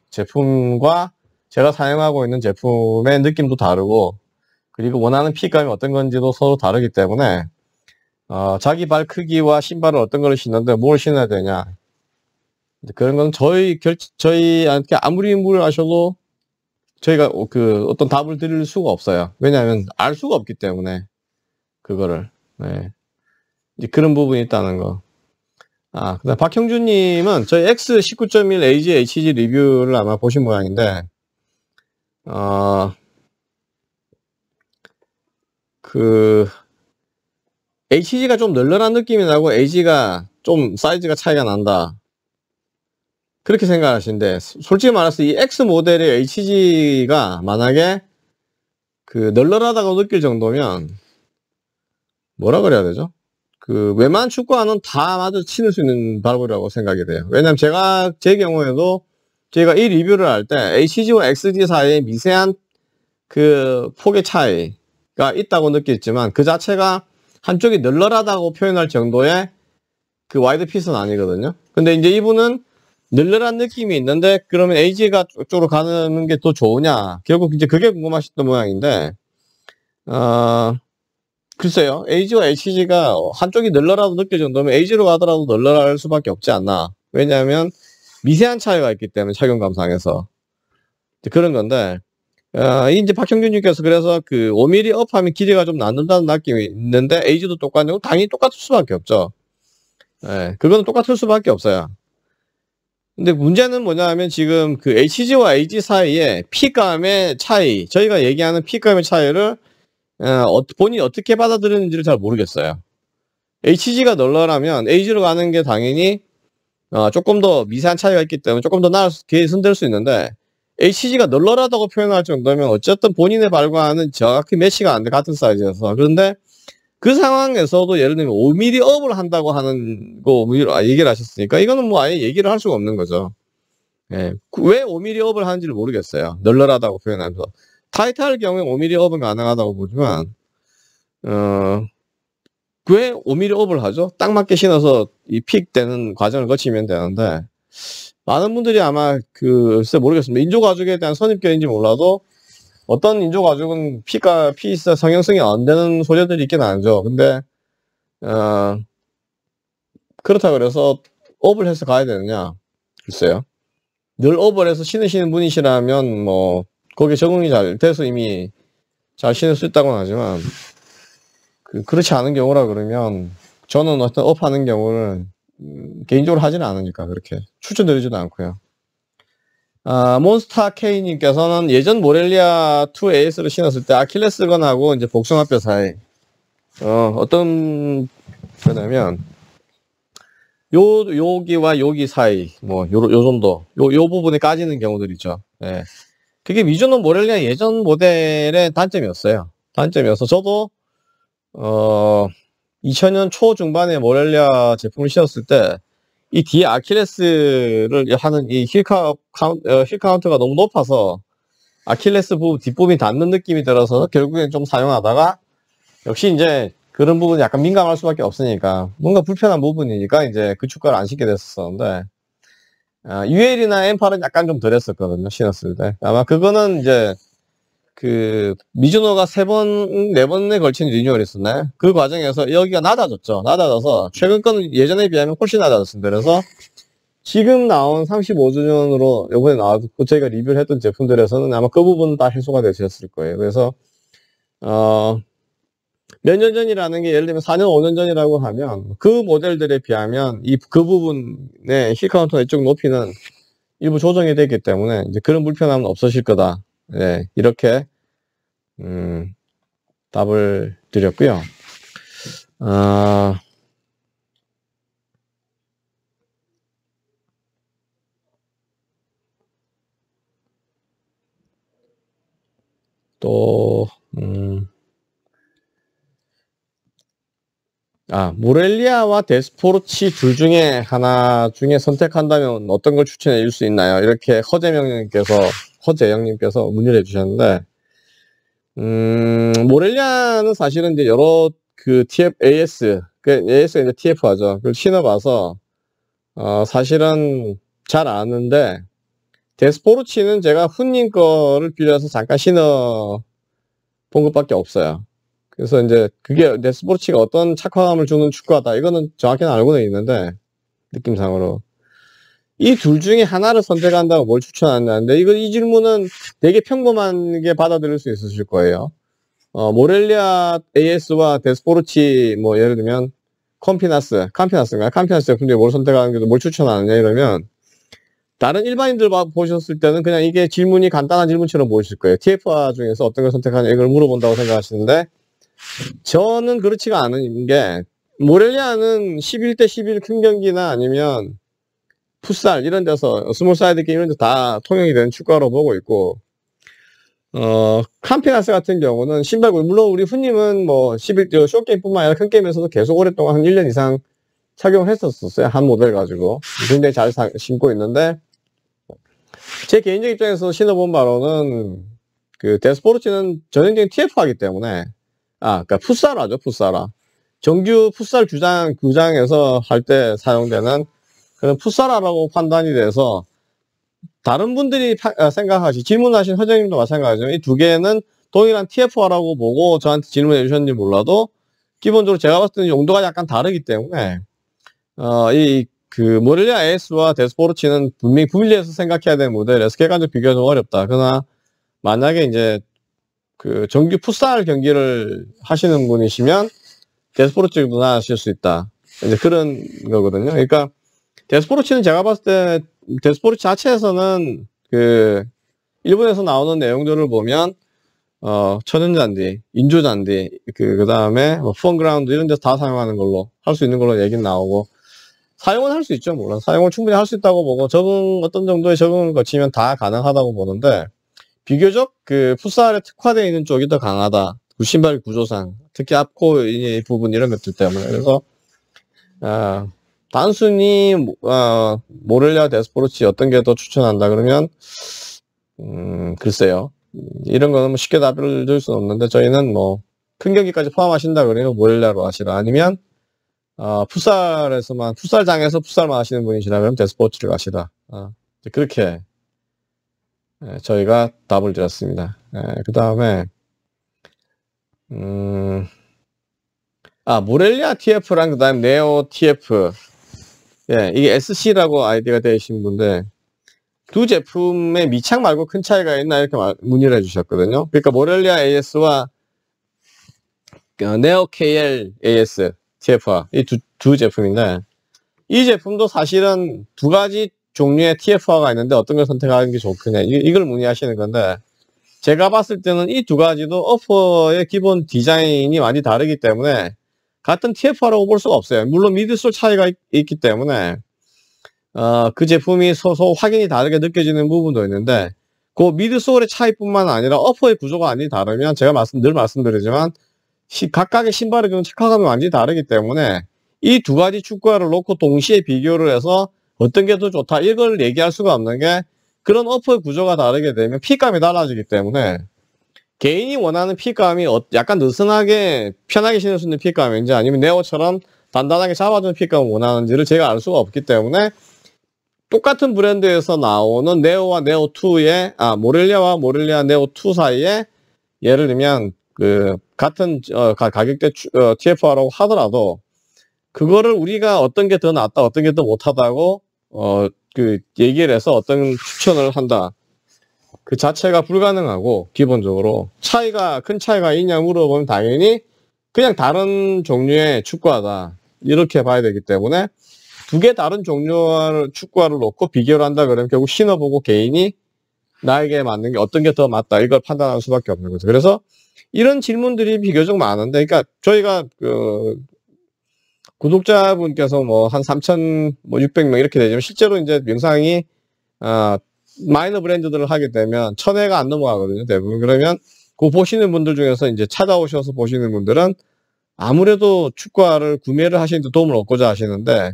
제품과 제가 사용하고 있는 제품의 느낌도 다르고 그리고 원하는 핏감이 어떤 건지도 서로 다르기 때문에 어, 자기 발 크기와 신발을 어떤 걸 신는데 뭘 신어야 되냐 그런 건 저희 결 저희한테 아무리 물하셔도 저희가 그 어떤 답을 드릴 수가 없어요. 왜냐하면 알 수가 없기 때문에 그거를 네. 이제 그런 부분이 있다는 거. 아, 그다음 박형준님은 저희 X 19.1 AG HG 리뷰를 아마 보신 모양인데, 어, 그 HG가 좀 널널한 느낌이 나고 AG가 좀 사이즈가 차이가 난다. 그렇게 생각하시는데 솔직히 말해서 이 X 모델의 HG가 만약에 그 널널하다고 느낄 정도면 뭐라 그래야 되죠? 그 웬만한 축구화는 다 마저 치는 수 있는 발굴이라고 생각이 돼요. 왜냐면 제가 제 경우에도 제가 이 리뷰를 할 때 HG와 XG 사이에 미세한 그 폭의 차이가 있다고 느꼈지만 그 자체가 한쪽이 널널하다고 표현할 정도의 그 와이드 핏은 아니거든요. 근데 이제 이분은 늘늘한 느낌이 있는데 그러면 AG가 쪽으로 가는 게 더 좋으냐 결국 이제 그게 궁금하셨던 모양인데 어, 글쎄요 AG와 HG가 한쪽이 늘러라도 느낄 정도면 AG로 가더라도 늘러할 수밖에 없지 않나 왜냐하면 미세한 차이가 있기 때문에 착용 감상에서 그런 건데 어, 이제 박형준님께서 그래서 그 5mm 업하면 길이가 좀 낮는다는 느낌이 있는데 AG도 똑같냐고 당연히 똑같을 수밖에 없죠 네, 그거는 똑같을 수밖에 없어요 근데 문제는 뭐냐 하면 지금 그 HG와 AG 사이에 P감의 차이, 저희가 얘기하는 P감의 차이를 어, 어, 본인이 어떻게 받아들이는지를 잘 모르겠어요. HG가 널널하면 AG로 가는 게 당연히 어, 조금 더 미세한 차이가 있기 때문에 조금 더 나을 수, 기회에 손댈 수 있는데 HG가 널널하다고 표현할 정도면 어쨌든 본인의 발하는 정확히 메시가안 돼, 같은 사이즈여서 그런데 그 상황에서도 예를 들면 5mm 업을 한다고 하는 거 아, 얘기를 하셨으니까 이거는 뭐 아예 얘기를 할 수가 없는 거죠. 예. 그 왜 5mm 업을 하는지를 모르겠어요. 널널하다고 표현하면서. 타이트할 경우에 5mm 업은 가능하다고 보지만, 어, 왜 5mm 업을 하죠? 딱 맞게 신어서 이 픽 되는 과정을 거치면 되는데, 많은 분들이 아마 그, 글쎄 모르겠습니다. 인조 가족에 대한 선입견인지 몰라도 어떤 인조 가죽은 피가 피 있어 성형성이 안 되는 소재들이 있긴 하죠. 근데 어, 그렇다 고 그래서 업을 해서 가야 되느냐? 글쎄요. 늘 업을 해서 신으시는 분이시라면 뭐 거기에 적응이 잘 돼서 이미 잘 신을 수 있다고는 하지만 그, 그렇지 않은 경우라 그러면 저는 어떤 업하는 경우를 음, 개인적으로 하지는 않으니까 그렇게 추천드리지도 않고요. 아, 몬스타 K님께서는 예전 모렐리아 2 AS를 신었을 때 아킬레스건하고 이제 복숭아뼈 사이. 어, 어떤 거냐면, 요, 여기와 여기 사이, 뭐, 요, 요 정도. 요, 요 부분에 까지는 경우들 이죠 예. 그게 미주노 모렐리아 예전 모델의 단점이었어요. 단점이어서 저도, 어, 2000년 초중반에 모렐리아 제품을 신었을 때, 이 뒤에 아킬레스를 하는 이 힐카, 운트운트가 어, 너무 높아서 아킬레스 부분 뒷부분이 닿는 느낌이 들어서 결국엔 좀 사용하다가 역시 이제 그런 부분이 약간 민감할 수밖에 없으니까 뭔가 불편한 부분이니까 이제 그 축가를 안 신게 됐었는데 아, UL이나 M8은 약간 좀 덜했었거든요 신었을 때 아마 그거는 이제 그 미주노가 세 번, 네 번에 걸친 리뉴얼 했었나요? 그 과정에서 여기가 낮아졌죠. 낮아져서 최근 건 예전에 비하면 훨씬 낮아졌습니다. 그래서 지금 나온 35주년으로 요번에 나왔고 저희가 리뷰를 했던 제품들에서는 아마 그 부분은 다 해소가 되셨을 거예요. 그래서 어, 몇 년 전이라는 게 예를 들면 4년, 5년 전이라고 하면 그 모델들에 비하면 이 그 부분의 힐카운터 이쪽 높이는 일부 조정이 되기 때문에 이제 그런 불편함은 없으실 거다. 네, 이렇게 음, 답을 드렸고요. 아, 또, 음, 아, 모렐리아와 데스포르치 둘 중에 하나 중에 선택한다면 어떤 걸 추천해 줄 수 있나요? 이렇게 허재명님께서 허재영님께서 문의를 해주셨는데, 음, 모렐리아는 사실은 이제 여러 그 TFAS, 그 AS가 이제 TF하죠. 그걸 신어봐서, 어, 사실은 잘 아는데, 데스포르치는 제가 훈님 거를 빌려서 잠깐 신어 본 것밖에 없어요. 그래서 이제 그게 데스포르치가 어떤 착화감을 주는 축구하다. 이거는 정확히는 알고는 있는데, 느낌상으로. 이둘 중에 하나를 선택한다고 뭘 추천한다는데 이거 이 질문은 되게 평범한게 받아들일 수 있으실 거예요. 어, 모렐리아 AS와 데스포르치 뭐 예를 들면 컴피나스, 캄피나스인가요? 캄피나스 제품들이 뭘 선택하는 게 뭘 추천하느냐 이러면 다른 일반인들 보셨을 때는 그냥 이게 질문이 간단한 질문처럼 보이실 거예요. TFA 중에서 어떤 걸 선택하냐 이걸 물어본다고 생각하시는데 저는 그렇지가 않은 게 모렐리아는 11 대 11 큰 경기나 아니면 풋살 이런 데서 스몰 사이드 게임 이런 데 다 통용이 되는 축가로 보고 있고 어, 캄피나스 같은 경우는 신발 구 물론 우리 후님은 뭐, 11, 쇼게임뿐만 아니라 큰 게임에서도 계속 오랫동안 한 1년 이상 착용을 했었어요. 한 모델 가지고. 굉장히 잘 사, 신고 있는데, 제 개인적 입장에서 신어본 바로는, 그, 데스포르치는 전형적인 TF하기 때문에, 아, 그니까 풋살하죠, 풋살아. 정규 풋살 주장 규장에서 할 때 사용되는 그런 풋사라라고 판단이 돼서 다른 분들이 아, 생각하시, 질문하신 회장님도 마찬가지지만 이 두 개는 동일한 TFR라고 보고 저한테 질문해 주셨는지 몰라도 기본적으로 제가 봤을 때는 용도가 약간 다르기 때문에 어, 이그 모렐리아 AS와 데스포르치는 분명히 분리해서 생각해야 되는 모델에서 객관적 비교는 어렵다. 그러나 만약에 이제 그 정규 풋살 경기를 하시는 분이시면 데스포르치분 나하실 수 있다. 이제 그런 거거든요. 그러니까 데스포르치는 제가 봤을 때 데스포르치 자체에서는 그 일본에서 나오는 내용들을 보면 어, 천연잔디, 인조잔디, 그, 그 다음에, 뭐, 펀그라운드 이런 데서 다 사용하는 걸로, 할 수 있는 걸로 얘기는 나오고, 사용은 할 수 있죠, 물론. 사용을 충분히 할 수 있다고 보고, 적응, 어떤 정도의 적응을 거치면 다 가능하다고 보는데, 비교적 그, 풋살에 특화되어 있는 쪽이 더 강하다. 그 신발 구조상, 특히 앞코 이 부분 이런 것들 때문에. 그래서, 아, 어, 단순히 어, 모렐리아 데스포르치였던 게더 추천한다 그러면 음, 글쎄요. 이런 거는 뭐 쉽게 답을 줄 수는 없는데 저희는 뭐 큰 경기까지 포함하신다 그래요. 모렐리아로 하시라 아니면 어, 풋살에서만 풋살장에서 풋살만 하시는 분이시라면 데스포츠를 가시라 어, 그렇게 예, 저희가 답을 드렸습니다. 예, 그 다음에 음, 아 모렐리아 TF랑 그다음 네오 TF 예, 이게 SC라고 아이디가 되신 분데 두 제품의 미창 말고 큰 차이가 있나 이렇게 문의를 해주셨거든요. 그러니까 모렐리아 AS와 어, 네오 KL AS TFR 이두 두 제품인데 이 제품도 사실은 두 가지 종류의 TFR가 있는데 어떤 걸 선택하는 게 좋겠냐 이걸 문의하시는 건데 제가 봤을 때는 이 두 가지도 어퍼의 기본 디자인이 많이 다르기 때문에 같은 TFR라고 볼 수가 없어요. 물론 미드솔 차이가 있, 기 때문에 어, 그 제품이 서서 확인이 다르게 느껴지는 부분도 있는데 그 미드솔의 차이뿐만 아니라 어퍼의 구조가 아니 다르면 제가 말씀, 늘 말씀드리지만 시, 각각의 신발의 그런 착화감이 완전히 다르기 때문에 이 두 가지 축구화를 놓고 동시에 비교를 해서 어떤 게 더 좋다 이걸 얘기할 수가 없는 게 그런 어퍼의 구조가 다르게 되면 피감이 달라지기 때문에 개인이 원하는 피감이 어, 약간 느슨하게 편하게 신을 수 있는 피감인지 아니면 네오처럼 단단하게 잡아주는 피감을 원하는지를 제가 알 수가 없기 때문에 똑같은 브랜드에서 나오는 네오와 네오2의 아 모렐리아와 모렐리아 네오2 사이에 예를 들면 그 같은 어, 가, 격대 어, TFR라고 하더라도 그거를 우리가 어떤 게 더 낫다 어떤 게 더 못하다고 어 그 얘기를 해서 어떤 추천을 한다 그 자체가 불가능하고 기본적으로 차이가 큰 차이가 있냐 물어보면 당연히 그냥 다른 종류의 축구하다 이렇게 봐야 되기 때문에 두 개 다른 종류의 축구화를 놓고 비교를 한다 그러면 결국 신어보고 개인이 나에게 맞는 게 어떤 게 더 맞다 이걸 판단할 수밖에 없는 거죠. 그래서 이런 질문들이 비교적 많은데, 그러니까 저희가 그 구독자분께서 뭐 한 3,600명 뭐 이렇게 되지만 실제로 이제 명상이아 마이너 브랜드들을 하게 되면 천 회가 안 넘어가거든요. 대부분. 그러면 그 보시는 분들 중에서 이제 찾아오셔서 보시는 분들은 아무래도 축구화를 구매를 하시는데 도움을 얻고자 하시는데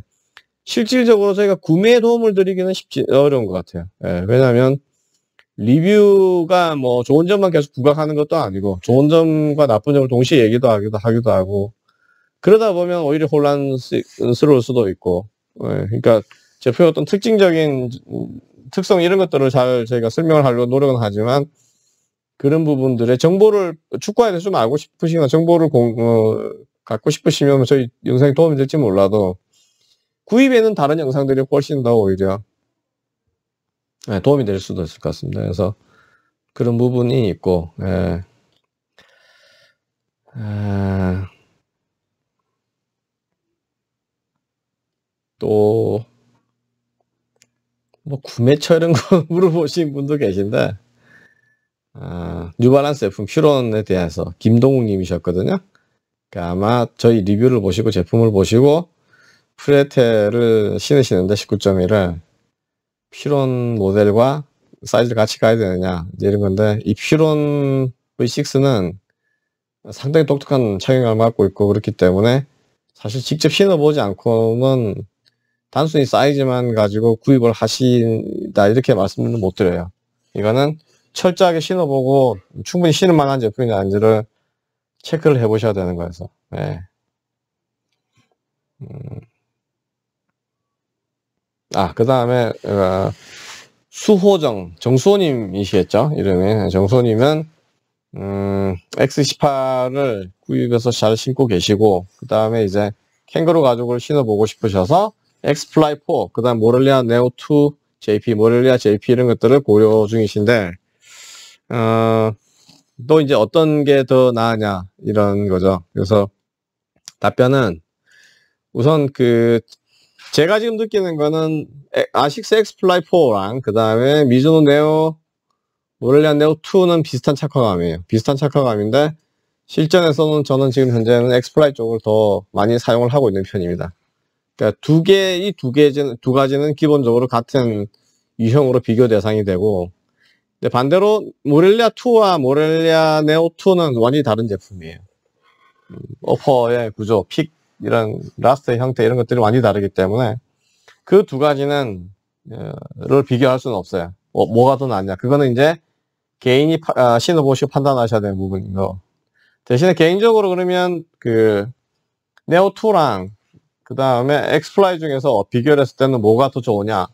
실질적으로 저희가 구매 도움을 드리기는 쉽지 어려운 것 같아요. 예, 왜냐하면 리뷰가 뭐 좋은 점만 계속 부각하는 것도 아니고 좋은 점과 나쁜 점을 동시에 얘기도 하기도 하기도 하고 그러다 보면 오히려 혼란스러울 수도 있고 예, 그러니까 제표의 어떤 특징적인 특성 이런 것들을 잘 저희가 설명을 하려고 노력은 하지만 그런 부분들의 정보를 축구에 대해서 좀 알고 싶으시거나 정보를 공, 어, 갖고 싶으시면 저희 영상이 도움이 될지 몰라도 구입에는 다른 영상들이 훨씬 더 오히려 네, 도움이 될 수도 있을 것 같습니다. 그래서 그런 부분이 있고 예. 예. 또뭐 구매처 이런 거 물어보신 분도 계신데 아, 뉴발란스 제품 퓨론에 대해서 김동욱 님이셨거든요. 그러니까 아마 저희 리뷰를 보시고 제품을 보시고 프레테를 신으시는데 19.1을 퓨론 모델과 사이즈를 같이 가야 되느냐 이런 건데 이 퓨론 V6는 상당히 독특한 착용감을 갖고 있고 그렇기 때문에 사실 직접 신어보지 않고는 단순히 사이즈만 가지고 구입을 하신다 이렇게 말씀을못 드려요. 이거는 철저하게 신어보고 충분히 신을 만한 제품이냐 아닌지를 체크를 해보셔야 되는 거여서 네. 음. 아, 그 다음에, 어, 수호정, 정수호님이시겠죠? 이름이. 정수호님은, 음, X18을 구입해서 잘 신고 계시고, 그 다음에 이제 캥거루 가죽을 신어보고 싶으셔서, 엑스플라이4, 그 다음 모렐리아 네오2, JP, 모렐리아 JP 이런 것들을 고려 중이신데, 어, 또 이제 어떤 게 더 나으냐, 이런 거죠. 그래서 답변은 우선 그, 제가 지금 느끼는 거는 아식스 엑스플라이4랑 그 다음에 미즈노 네오, 모렐리아 네오2는 비슷한 착화감이에요. 비슷한 착화감인데, 실전에서는 저는 지금 현재는 엑스플라이 쪽을 더 많이 사용을 하고 있는 편입니다. 그러니까 두 개의 두 개는 두 가지는 기본적으로 같은 유형으로 비교 대상이 되고 근데 반대로 모렐리아 2와 모렐리아 네오 2는 완전히 다른 제품이에요. 음, 어퍼의 구조, 픽 이런 라스트의 형태 이런 것들이 완전히 다르기 때문에 그 두 가지는 어, 를 비교할 수는 없어요. 뭐, 가더 낫냐? 그거는 이제 개인이 아, 신어보시고 판단하셔야 되는 부분인 거. 대신에 개인적으로 그러면 그 네오 2랑 그 다음에 엑스플라이 중에서 비교를 했을 때는 뭐가 더 좋으냐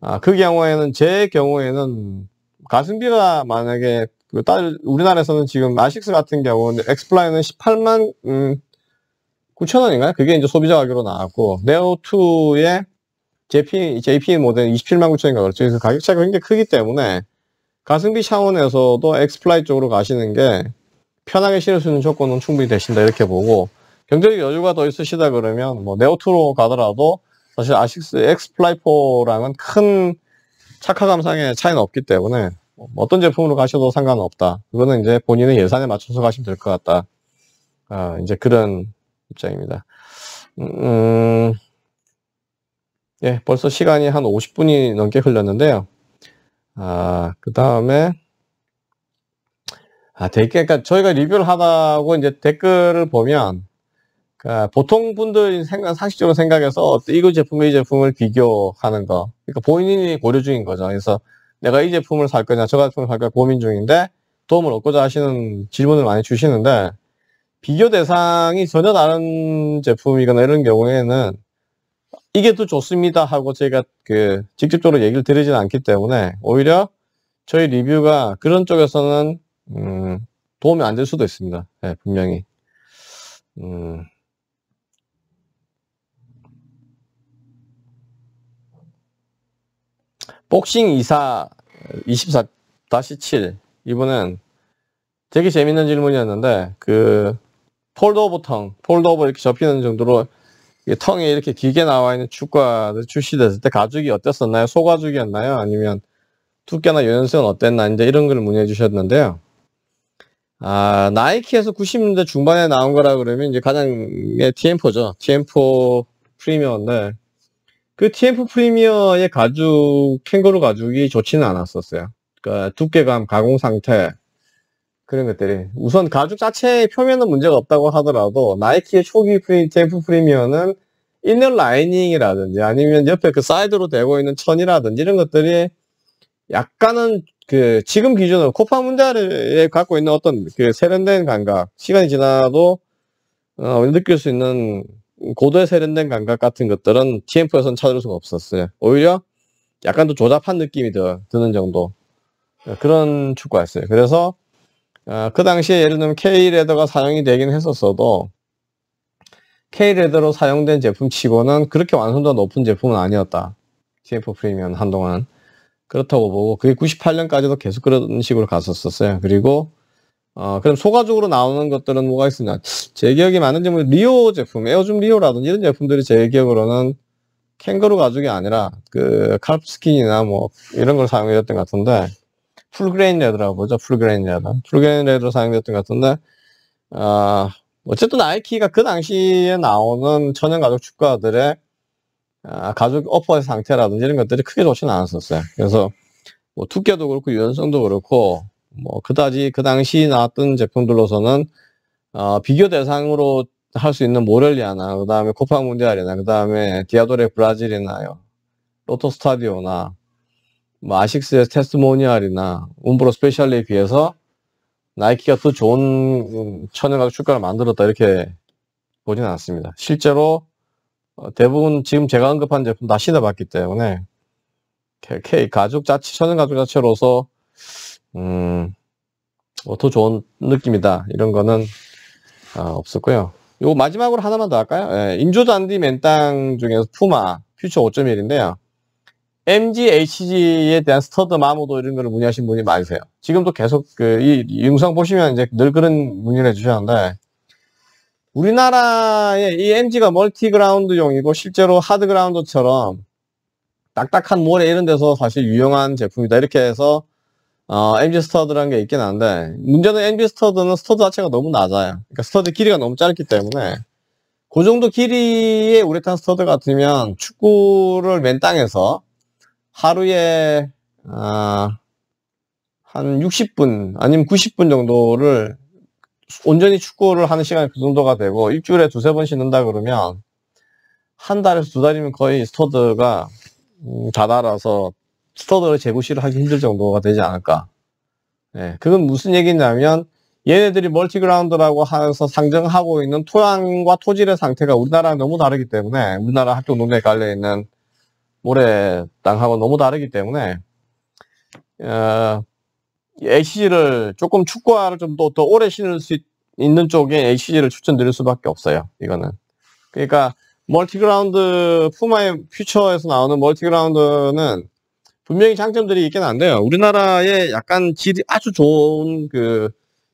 아, 그 경우에는 제 경우에는 가성비가 만약에 그 딸, 우리나라에서는 지금 아식스 같은 경우는 엑스플라이는 18만 음, 9천 원인가요? 그게 이제 소비자 가격으로 나왔고 네오2의 JP, JP 모델은 27만 9천인가 그렇죠. 그래서 가격 차이가 굉장히 크기 때문에 가성비 차원에서도 엑스플라이 쪽으로 가시는 게 편하게 실을 수 있는 조건은 충분히 되신다 이렇게 보고 경제적 여유가 더 있으시다 그러면 뭐 네오투로 가더라도 사실 아식스 엑스플라이4랑은큰 착화 감상의 차이는 없기 때문에 뭐 어떤 제품으로 가셔도 상관없다. 그거는 이제 본인의 예산에 맞춰서 가시면 될 것 같다. 아, 이제 그런 입장입니다. 음, 예, 벌써 시간이 한 50분이 넘게 흘렀는데요. 아, 그 다음에, 아, 댓글, 그러니까 저희가 리뷰를 하다고 이제 댓글을 보면, 그러니까 보통 분들 생각, 상식적으로 생각해서 이거 제품과 이 제품을 비교하는 거. 그러니까 본인이 고려 중인 거죠. 그래서 내가 이 제품을 살 거냐, 저 제품을 살 거냐 고민 중인데 도움을 얻고자 하시는 질문을 많이 주시는데 비교 대상이 전혀 다른 제품이거나 이런 경우에는 이게 더 좋습니다 하고 제가 그 직접적으로 얘기를 드리진 않기 때문에 오히려 저희 리뷰가 그런 쪽에서는 음 도움이 안 될 수도 있습니다. 네, 분명히. 음 복싱 이사 24-7 이분은 되게 재밌는 질문이었는데 그 폴더 오버 텅, 폴더 오버 이렇게 접히는 정도로 텅에 이렇게 길게 나와 있는 축과 출시됐을 때 가죽이 어땠었나요? 소가죽이었나요? 아니면 두께나 연연성은 어땠나? 이제 이런 걸 문의해 주셨는데요. 아, 나이키에서 90년대 중반에 나온 거라 그러면 이제 가장 의 TM4죠. TM4 프리미어인데 그 TF 프리미어의 가죽, 캥거루 가죽이 좋지는 않았었어요. 그 두께감, 가공 상태, 그런 것들이. 우선 가죽 자체의 표면은 문제가 없다고 하더라도, 나이키의 초기 프리, TF 프리미어는 인넬 라이닝이라든지 아니면 옆에 그 사이드로 되고 있는 천이라든지 이런 것들이 약간은 그 지금 기준으로 코파 문자를 갖고 있는 어떤 그 세련된 감각, 시간이 지나도 어, 느낄 수 있는 고도의 세련된 감각 같은 것들은 TMF에서는 찾을 수가 없었어요. 오히려 약간 더 조잡한 느낌이 더, 드는 정도. 예, 그런 축구였어요. 그래서 아, 그 당시에 예를 들면 K레더가 사용이 되긴 했었어도 K레더로 사용된 제품치고는 그렇게 완성도 높은 제품은 아니었다. TF 프리미엄 한동안. 그렇다고 보고 그게 98년까지도 계속 그런 식으로 갔었었어요. 그리고 어, 그럼 소가죽으로 나오는 것들은 뭐가 있으냐. 제 기억이 많은 점은 리오 제품, 에어줌 리오라든지 이런 제품들이 제 기억으로는 캥거루 가죽이 아니라 그 칼프스킨이나 뭐 이런 걸 사용해줬던 것 같은데 풀그레인 레드라고 보죠. 풀그레인 레드. 풀그레인 레드로 사용됐던 것 같은데 어, 어쨌든 나이키가 그 당시에 나오는 천연 가죽 축구화들의 아, 가죽 어퍼의 상태라든지 이런 것들이 크게 좋지는 않았었어요. 그래서 뭐 두께도 그렇고 유연성도 그렇고 뭐 그다지 그 당시 나왔던 제품들로서는 어, 비교 대상으로 할 수 있는 모렐리아나 그다음에 코파 문디알이나 그다음에 디아도렉 브라질이나요. 로토 스타디오나 뭐 아식스의 테스모니알이나 운브로 스페셜리에 비해서 나이키가 더 좋은 음, 천연가죽 축가를 만들었다 이렇게 보진는 않습니다. 실제로 어, 대부분 지금 제가 언급한 제품 다 신어봤기 때문에 K 가죽 자체 천연가죽 자체로서 음, 뭐 더 좋은 느낌이다. 이런 거는 아, 없었고요. 요 마지막으로 하나만 더 할까요? 예, 인조잔디 맨땅 중에서 푸마 퓨처 5.1인데요. MGHG에 대한 스터드 마모도 이런 거를 문의하신 분이 많으세요. 지금도 계속 그, 이 영상 보시면 이제 늘 그런 문의를 해주셨는데, 우리나라의 이 MG가 멀티그라운드용이고 실제로 하드그라운드처럼 딱딱한 모래 이런 데서 사실 유용한 제품이다. 이렇게 해서 어, MG 스터드라는 게 있긴 한데 문제는 MG 스터드는 스터드 자체가 너무 낮아요. 그러니까 스터드 길이가 너무 짧기 때문에 그 정도 길이의 우레탄 스터드 같으면 축구를 맨 땅에서 하루에 아, 한 60분 아니면 90분 정도를 온전히 축구를 하는 시간이 그 정도가 되고 일주일에 두세 번씩넣는다 그러면 한 달에서 두 달이면 거의 스터드가 음, 다 달아서 스터드를 재구시를 하기 힘들 정도가 되지 않을까. 예, 그건 무슨 얘기냐면 얘네들이 멀티그라운드라고 해서 상정하고 있는 토양과 토질의 상태가 우리나라랑 너무 다르기 때문에 우리나라 학교 농장에 깔려있는 모래 땅하고 너무 다르기 때문에 어, 엑시를 조금 축구화를 좀 더 더 오래 신을 수 있, 는 쪽에 엑시를 추천드릴 수밖에 없어요. 이거는 그러니까 멀티그라운드 푸마의 퓨처에서 나오는 멀티그라운드는 분명히 장점들이 있긴 한데요. 우리나라의 약간 질이 아주 좋은 그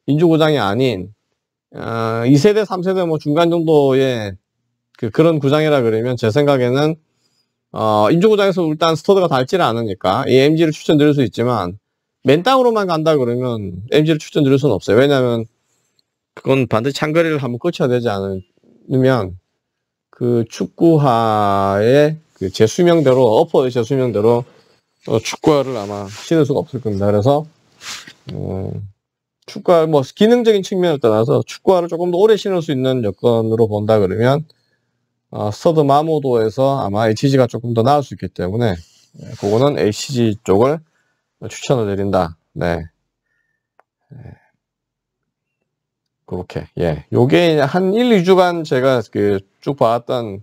인조구장이 아닌 어, 2세대, 3세대 뭐 중간 정도의 그 그런 구장이라 그러면 제 생각에는 어, 인조구장에서 일단 스토드가 닳지를 않으니까 이 MG를 추천드릴 수 있지만 맨 땅으로만 간다 그러면 MG를 추천드릴 수는 없어요. 왜냐하면 그건 반드시 장거리를 한번 거쳐야 되지 않으면 그 축구화의 그 제 수명대로 어퍼의 제 수명대로 어, 축구화를 아마 신을 수가 없을 겁니다. 그래서 어, 축구화 뭐 기능적인 측면을 떠나서 축구화를 조금 더 오래 신을 수 있는 여건으로 본다 그러면 어, 스드 마모도에서 아마 HG가 조금 더 나을 수 있기 때문에 네, 그거는 HG 쪽을 추천을 드린다. 네. 네. 그렇게 예 요게 한 1, 2주간 제가 그쭉 봐왔던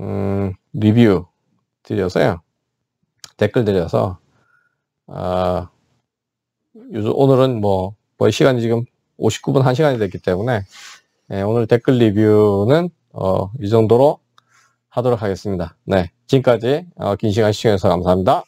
음, 리뷰 드려서요 댓글 드려서 어, 아, 요즘 오늘은 뭐 거의 시간이 지금 59분 1시간이 됐기 때문에 네, 오늘 댓글 리뷰는 어, 이 정도로 하도록 하겠습니다. 네, 지금까지 어, 긴 시간 시청해서 주셔 감사합니다.